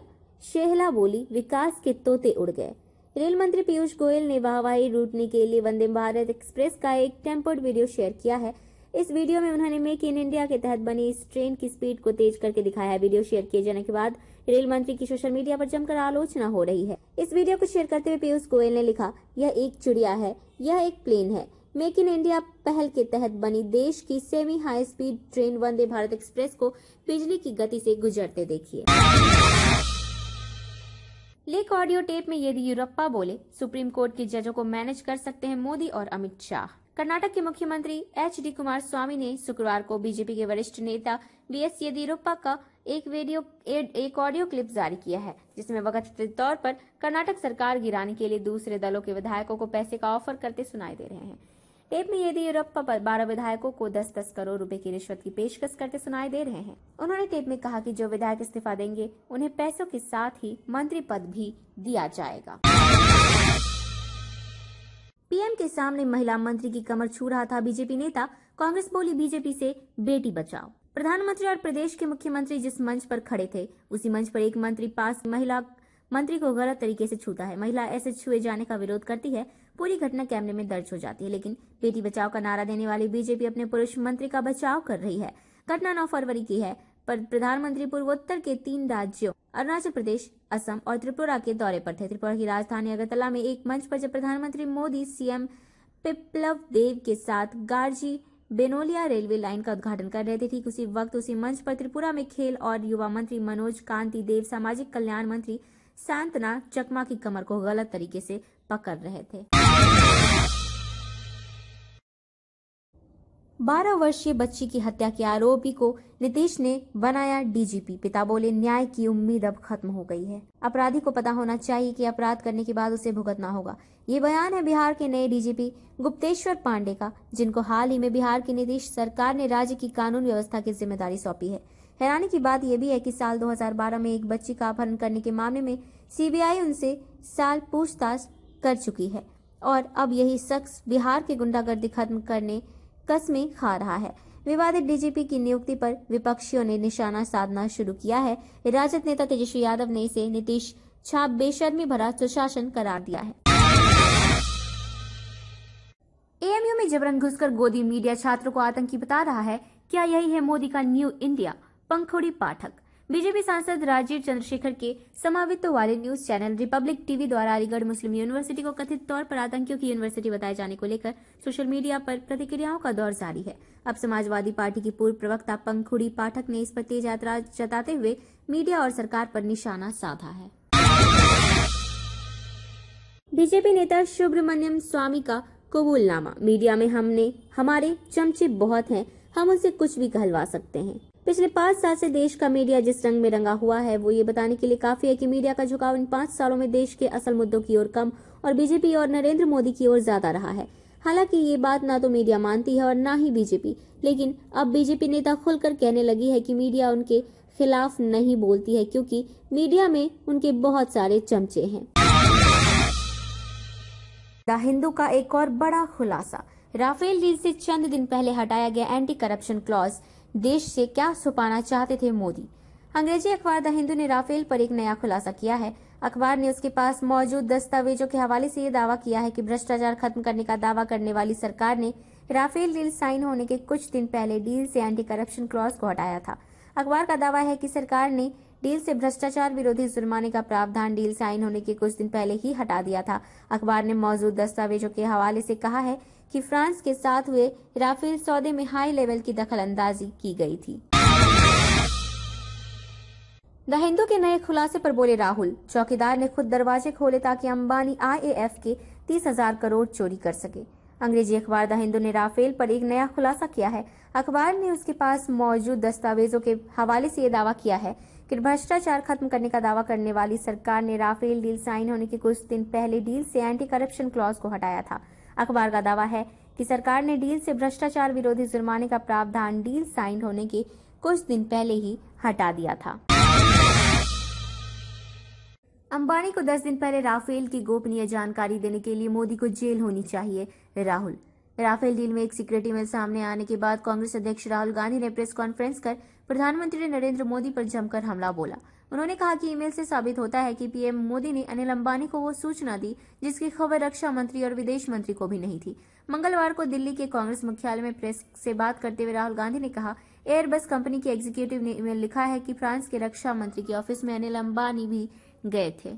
S1: शेहला बोली विकास के तोते उड़ गए रेल मंत्री पीयूष गोयल ने वाहवाही रूटने के लिए वंदे भारत एक्सप्रेस का एक टेम्पर्ड वीडियो शेयर किया है इस वीडियो में उन्होंने मेक इन इंडिया के तहत बनी इस ट्रेन की स्पीड को तेज करके दिखाया है वीडियो शेयर किए जाने के बाद रेल मंत्री की सोशल मीडिया पर जमकर आलोचना हो रही है इस वीडियो को शेयर करते हुए पीयूष गोयल ने लिखा यह एक चिड़िया है यह एक प्लेन है मेक इन इंडिया पहल के तहत बनी देश की semi high speed train Vande Bharat express को बिजली की गति से गुजरते देखिए लेक ऑडियो टेप में यदि यूरप्पा बोले सुप्रीम कोर्ट के जजों को मैनेज कर सकते हैं मोदी और अमित शाह कर्नाटक के मुख्यमंत्री एच डी कुमार स्वामी ने शुक्रवार को बीजेपी के वरिष्ठ नेता बी एस येदियुरप्पा का एक वीडियो एक ऑडियो क्लिप जारी किया है जिसमें वक्त तौर पर कर्नाटक सरकार गिराने के लिए दूसरे दलों के विधायकों को पैसे का ऑफर करते सुनाई दे रहे हैं टेप में येदियुरप्पा बारह विधायकों को दस दस करोड़ रुपए की रिश्वत की पेशकश करते सुनाई दे रहे हैं उन्होंने टेप में कहा कि जो विधायक इस्तीफा देंगे उन्हें पैसों के साथ ही मंत्री पद भी दिया जाएगा पीएम के सामने महिला मंत्री की कमर छू रहा था बीजेपी नेता कांग्रेस बोली बीजेपी से बेटी बचाओ प्रधानमंत्री और प्रदेश के मुख्यमंत्री जिस मंच पर खड़े थे उसी मंच पर एक मंत्री पास महिला मंत्री को गलत तरीके से छूता है महिला ऐसे छुए जाने का विरोध करती है पूरी घटना कैमरे में दर्ज हो जाती है लेकिन बेटी बचाओ का नारा देने वाली बीजेपी अपने पुरुष मंत्री का बचाव कर रही है घटना नौ फरवरी की है पर प्रधानमंत्री पूर्वोत्तर के तीन राज्यों अरुणाचल प्रदेश असम और त्रिपुरा के दौरे पर थे त्रिपुरा की राजधानी अगरतला में एक मंच पर जब प्रधानमंत्री मोदी सीएम पिप्लव देव के साथ गार्जी बेनोलिया रेलवे लाइन का उद्घाटन कर रहे थे ठीक उसी वक्त उसी मंच पर त्रिपुरा में खेल और युवा मंत्री मनोज कांति देव सामाजिक कल्याण मंत्री सांतना चकमा की कमर को गलत तरीके से पकड़ रहे थे 12 वर्षीय बच्ची की हत्या के आरोपी को नीतीश ने बनाया डीजीपी पिता बोले न्याय की उम्मीद अब खत्म हो गई है अपराधी को पता होना चाहिए कि अपराध करने के बाद उसे भुगतना होगा ये बयान है बिहार के नए डीजीपी गुप्तेश्वर पांडे का जिनको हाल ही में बिहार की नीतीश सरकार ने राज्य की कानून व्यवस्था की जिम्मेदारी सौंपी है हैरानी की बात यह भी है कि साल 2012 में एक बच्ची का अपहरण करने के मामले में सीबीआई उनसे साल पूछताछ कर चुकी है और अब यही शख्स बिहार के गुंडागर्दी खत्म करने कसमें खा रहा है विवादित डीजीपी की नियुक्ति पर विपक्षियों ने निशाना साधना शुरू किया है राजद नेता तेजस्वी यादव ने इसे नीतीश छाप बेशर्मी भरा सुशासन करार दिया है एएमयू में जबरन घुसकर गोदी मीडिया छात्रों को आतंकी बता रहा है क्या यही है मोदी का new India Pankhuri Pathak BJP सांसद राजीव चंद्रशेखर के समावित वाले न्यूज चैनल रिपब्लिक टीवी द्वारा अलीगढ़ मुस्लिम यूनिवर्सिटी को कथित तौर पर आतंकियों की यूनिवर्सिटी बताए जाने को लेकर सोशल मीडिया पर प्रतिक्रियाओं का दौर जारी है अब समाजवादी पार्टी की पूर्व प्रवक्ता पंखुड़ी पाठक ने इस पर तेज ऐतराज जताते हुए मीडिया और सरकार पर निशाना साधा है बीजेपी नेता सुब्रमण्यम स्वामी का कबूलनामा मीडिया में हमने हमारे चमचे बहुत हैं हम उनसे कुछ भी कहलवा सकते हैं पिछले पांच साल से देश का मीडिया जिस रंग में रंगा हुआ है वो ये बताने के लिए काफी है कि मीडिया का झुकाव इन पांच सालों में देश के असल मुद्दों की ओर कम और बीजेपी और नरेंद्र मोदी की ओर ज्यादा रहा है हालांकि ये बात ना तो मीडिया मानती है और ना ही बीजेपी लेकिन अब बीजेपी नेता खुलकर कहने लगी है कि मीडिया उनके खिलाफ नहीं बोलती है क्योंकि मीडिया में उनके बहुत सारे चमचे हैं द हिंदू का एक और बड़ा खुलासा राफेल डील से चंद दिन पहले हटाया गया एंटी करप्शन क्लॉज देश से क्या छुपाना चाहते थे मोदी अंग्रेजी अखबार द हिंदू ने राफेल पर एक नया खुलासा किया है अखबार ने उसके पास मौजूद दस्तावेजों के हवाले से ये दावा किया है कि भ्रष्टाचार खत्म करने का दावा करने वाली सरकार ने राफेल डील साइन होने के कुछ दिन पहले डील से एंटी करप्शन क्लॉज को हटाया था अखबार का दावा है कि सरकार ने डील से भ्रष्टाचार विरोधी जुर्माने का प्रावधान डील साइन होने के कुछ दिन पहले ही हटा दिया था अखबार ने मौजूद दस्तावेजों के हवाले से कहा है कि फ्रांस के साथ हुए राफेल सौदे में हाई लेवल की दखलंदाजी की गई थी द हिंदू के नए खुलासे पर बोले राहुल चौकीदार ने खुद दरवाजे खोले ताकि अंबानी आईएएफ के तीस हजार करोड़ चोरी कर सके अंग्रेजी अखबार द हिंदू ने राफेल पर एक नया खुलासा किया है अखबार ने उसके पास मौजूद दस्तावेजों के हवाले से ये दावा किया है कि भ्रष्टाचार खत्म करने का दावा करने वाली सरकार ने राफेल डील साइन होने के कुछ दिन पहले डील से एंटी करप्शन क्लॉज को हटाया था अखबार का दावा है कि सरकार ने डील से भ्रष्टाचार विरोधी जुर्माने का प्रावधान डील साइन होने के कुछ दिन पहले ही हटा दिया था अंबानी को 10 दिन पहले राफेल की गोपनीय जानकारी देने के लिए मोदी को जेल होनी चाहिए राहुल राफेल डील में एक सीक्रेट ईमेल सामने आने के बाद कांग्रेस अध्यक्ष राहुल गांधी ने प्रेस कॉन्फ्रेंस कर प्रधानमंत्री नरेंद्र मोदी पर जमकर हमला बोला उन्होंने कहा कि ईमेल से साबित होता है कि पीएम मोदी ने अनिल अंबानी को वो सूचना दी जिसकी खबर रक्षा मंत्री और विदेश मंत्री को भी नहीं थी मंगलवार को दिल्ली के कांग्रेस मुख्यालय में प्रेस से बात करते हुए राहुल गांधी ने कहा एयरबस कंपनी के एग्जीक्यूटिव ने ईमेल लिखा है कि फ्रांस के रक्षा मंत्री के ऑफिस में अनिल अंबानी भी गए थे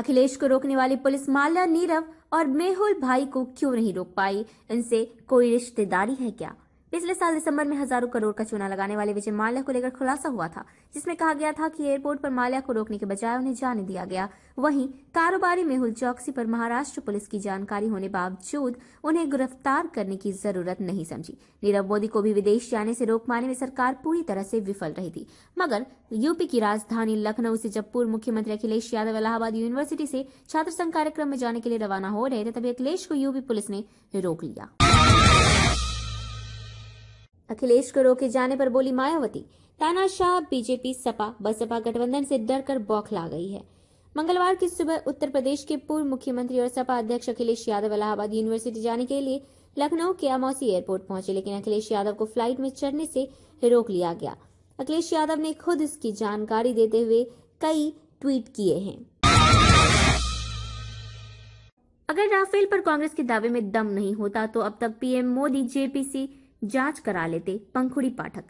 S1: अखिलेश को रोकने वाली पुलिस माल्या नीरव और मेहुल भाई को क्यों नहीं रोक पाई इनसे कोई रिश्तेदारी है क्या पिछले साल दिसंबर में हजारों करोड़ का चूना लगाने वाले विजय माल्या को लेकर खुलासा हुआ था जिसमें कहा गया था कि एयरपोर्ट पर माल्या को रोकने के बजाय उन्हें जाने दिया गया वहीं कारोबारी मेहुल चौकसी पर महाराष्ट्र पुलिस की जानकारी होने बावजूद उन्हें गिरफ्तार करने की जरूरत नहीं समझी नीरव मोदी को भी विदेश जाने से रोक पाने में सरकार पूरी तरह से विफल रही थी मगर यूपी की राजधानी लखनऊ से जब पूर्व मुख्यमंत्री अखिलेश यादव इलाहाबाद यूनिवर्सिटी से छात्र संघ कार्यक्रम में जाने के लिए रवाना हो रहे थे तभी अखिलेश को यूपी पुलिस ने रोक लिया अखिलेश को रोके जाने पर बोली मायावती तानाशाह बीजेपी सपा बसपा गठबंधन से कर बौखला गई है मंगलवार की सुबह उत्तर प्रदेश के पूर्व मुख्यमंत्री और सपा अध्यक्ष अखिलेश यादव इलाहाबाद यूनिवर्सिटी जाने के लिए लखनऊ के अमौसी एयरपोर्ट पहुंचे लेकिन अखिलेश यादव को फ्लाइट में चढ़ने से रोक लिया गया अखिलेश यादव ने खुद इसकी जानकारी देते हुए कई ट्वीट किए हैं अगर राफेल पर कांग्रेस के दावे में दम नहीं होता तो अब तक पीएम मोदी जेपीसी जांच करा लेते पंखुड़ी पाठक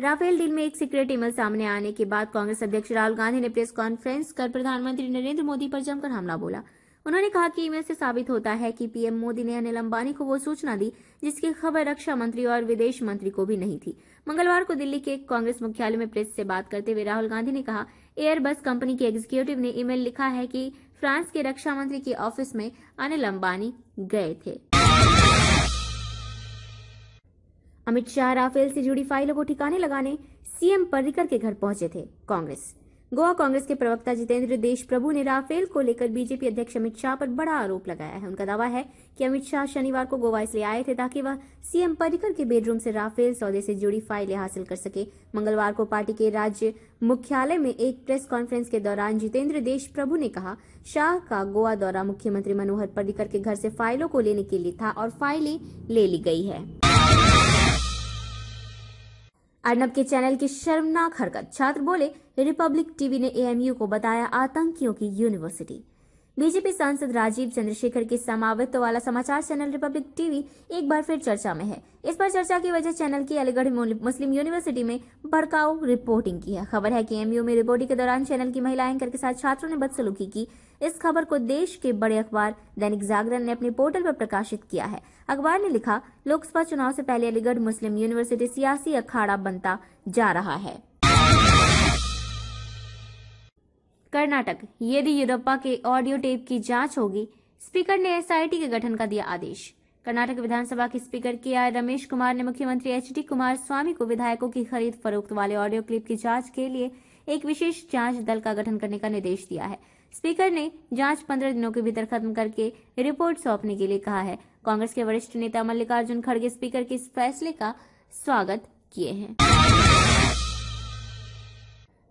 S1: राफेल डील में एक सीक्रेट ईमेल सामने आने के बाद कांग्रेस अध्यक्ष राहुल गांधी ने प्रेस कॉन्फ्रेंस कर प्रधानमंत्री नरेंद्र मोदी पर जमकर हमला बोला उन्होंने कहा कि ईमेल से साबित होता है कि पीएम मोदी ने अनिल अंबानी को वो सूचना दी जिसकी खबर रक्षा मंत्री और विदेश मंत्री को भी नहीं थी मंगलवार को दिल्ली के कांग्रेस मुख्यालय में प्रेस से बात करते हुए राहुल गांधी ने कहा एयरबस कंपनी के एग्जीक्यूटिव ने ईमेल लिखा है कि फ्रांस के रक्षा मंत्री के ऑफिस में अनिल अंबानी गए थे अमित शाह राफेल से जुड़ी फाइलों को ठिकाने लगाने सीएम पर्रिकर के घर पहुंचे थे कांग्रेस गोवा कांग्रेस के प्रवक्ता जितेंद्र देश प्रभु ने राफेल को लेकर बीजेपी अध्यक्ष अमित शाह पर बड़ा आरोप लगाया है उनका दावा है कि अमित शाह शनिवार को गोवा इसलिए आए थे ताकि वह सीएम पर्रिकर के बेडरूम से राफेल सौदे से जुड़ी फाइलें हासिल कर सके मंगलवार को पार्टी के राज्य मुख्यालय में एक प्रेस कॉन्फ्रेंस के दौरान जितेंद्र देश प्रभु ने कहा शाह का गोवा दौरा मुख्यमंत्री मनोहर पर्रिकर के घर से फाइलों को लेने के लिए था और फाइलें ले ली गई है अर्नब के चैनल की शर्मनाक हरकत छात्र बोले रिपब्लिक टीवी ने एएमयू को बताया आतंकियों की यूनिवर्सिटी बीजेपी सांसद राजीव चंद्रशेखर के समावित वाला समाचार चैनल रिपब्लिक टीवी एक बार फिर चर्चा में है इस पर चर्चा की वजह चैनल की अलीगढ़ मुस्लिम यूनिवर्सिटी में भड़काऊ रिपोर्टिंग की है खबर है कि एमयू में रिपोर्टिंग के दौरान चैनल की महिला एंकर के साथ छात्रों ने बदसलूकी की इस खबर को देश के बड़े अखबार दैनिक जागरण ने अपने पोर्टल पर प्रकाशित किया है अखबार ने लिखा लोकसभा चुनाव से पहले अलीगढ़ मुस्लिम यूनिवर्सिटी सियासी अखाड़ा बनता जा रहा है कर्नाटक येदियुरप्पा के ऑडियो टेप की जांच होगी स्पीकर ने एसआईटी के गठन का दिया आदेश कर्नाटक विधानसभा के स्पीकर के आर रमेश कुमार ने मुख्यमंत्री एच डी कुमार स्वामी को विधायकों की खरीद फरोख्त वाले ऑडियो क्लिप की जांच के लिए एक विशेष जांच दल का गठन करने का निर्देश दिया है स्पीकर ने जांच पंद्रह दिनों के भीतर खत्म करके रिपोर्ट सौंपने के लिए कहा है कांग्रेस के वरिष्ठ नेता मल्लिकार्जुन खड़गे स्पीकर के इस फैसले का स्वागत किए हैं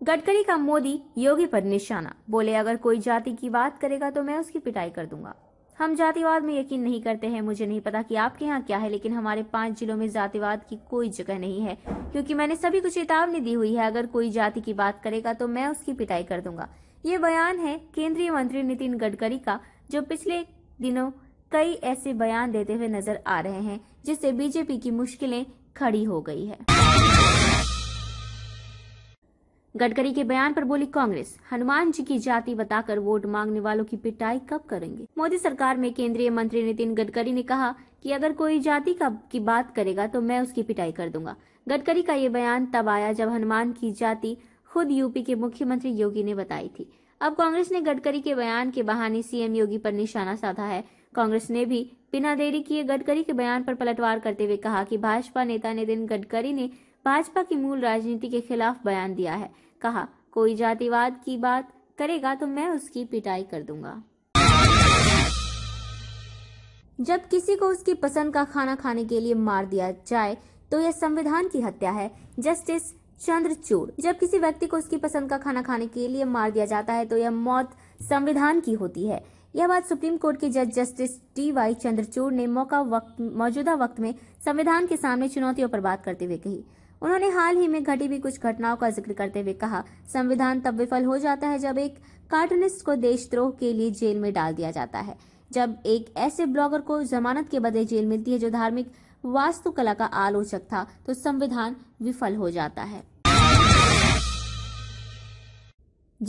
S1: गडकरी का मोदी योगी पर निशाना बोले अगर कोई जाति की बात करेगा तो मैं उसकी पिटाई कर दूंगा हम जातिवाद में यकीन नहीं करते हैं मुझे नहीं पता कि आपके यहाँ क्या है लेकिन हमारे पांच जिलों में जातिवाद की कोई जगह नहीं है क्योंकि मैंने सभी को चेतावनी दी हुई है अगर कोई जाति की बात करेगा तो मैं उसकी पिटाई कर दूंगा ये बयान है केंद्रीय मंत्री नितिन गडकरी का जो पिछले दिनों कई ऐसे बयान देते हुए नजर आ रहे हैं जिससे बीजेपी की मुश्किलें खड़ी हो गई है गडकरी के बयान पर बोली कांग्रेस हनुमान जी की जाति बताकर वोट मांगने वालों की पिटाई कब करेंगे मोदी सरकार में केंद्रीय मंत्री नितिन गडकरी ने कहा कि अगर कोई जाति का की बात करेगा तो मैं उसकी पिटाई कर दूंगा गडकरी का ये बयान तब आया जब हनुमान की जाति खुद यूपी के मुख्यमंत्री योगी ने बताई थी अब कांग्रेस ने गडकरी के बयान के बहाने सीएम योगी पर निशाना साधा है कांग्रेस ने भी बिना देरी किए गडकरी के बयान पर पलटवार करते हुए कहा कि भाजपा नेता नितिन गडकरी ने भाजपा की मूल राजनीति के खिलाफ बयान दिया है कहा कोई जातिवाद की बात करेगा तो मैं उसकी पिटाई कर दूंगा जब किसी को उसकी पसंद का खाना खाने के लिए मार दिया जाए तो यह संविधान की हत्या है जस्टिस चंद्रचूड़ जब किसी व्यक्ति को उसकी पसंद का खाना खाने के लिए मार दिया जाता है तो यह मौत संविधान की होती है यह बात सुप्रीम कोर्ट के जज जस्टिस डी वाई चंद्रचूड़ ने मौका वक्त मौजूदा वक्त में संविधान के सामने चुनौतियों पर बात करते हुए कही उन्होंने हाल ही में घटी भी कुछ घटनाओं का जिक्र करते हुए कहा संविधान तब विफल हो जाता है जब एक कार्टूनिस्ट को देशद्रोह के लिए जेल में डाल दिया जाता है जब एक ऐसे ब्लॉगर को जमानत के बदले जेल मिलती है जो धार्मिक वास्तुकला का आलोचक था तो संविधान विफल हो जाता है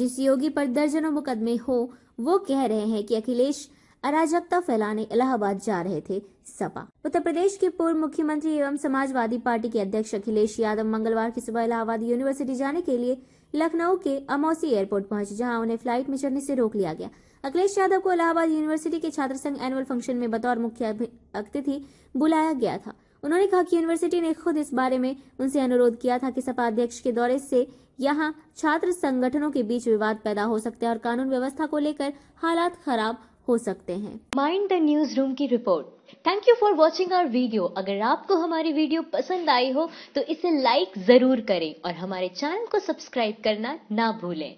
S1: जिस योगी पर दर्जनों मुकदमे हो वो कह रहे हैं कि अखिलेश अराजकता फैलाने इलाहाबाद जा रहे थे सपा उत्तर प्रदेश के पूर्व मुख्यमंत्री एवं समाजवादी पार्टी के अध्यक्ष अखिलेश यादव मंगलवार की सुबह इलाहाबाद यूनिवर्सिटी जाने के लिए लखनऊ के अमौसी एयरपोर्ट पहुंचे जहां उन्हें फ्लाइट में चढ़ने से रोक लिया गया अखिलेश यादव को इलाहाबाद यूनिवर्सिटी के छात्र संघ एनुअल फंक्शन में बतौर मुख्य अतिथि बुलाया गया था उन्होंने कहा कि यूनिवर्सिटी ने खुद इस बारे में उनसे अनुरोध किया था कि सपा अध्यक्ष के दौरे से यहाँ छात्र संगठनों के बीच विवाद पैदा हो सकते हैं और कानून व्यवस्था को लेकर हालात खराब हो सकते हैं माइंड द न्यूज रूम की report thank you for watching our video अगर आपको हमारी वीडियो पसंद आई हो तो इसे लाइक जरूर करें और हमारे चैनल को सब्सक्राइब करना ना भूलें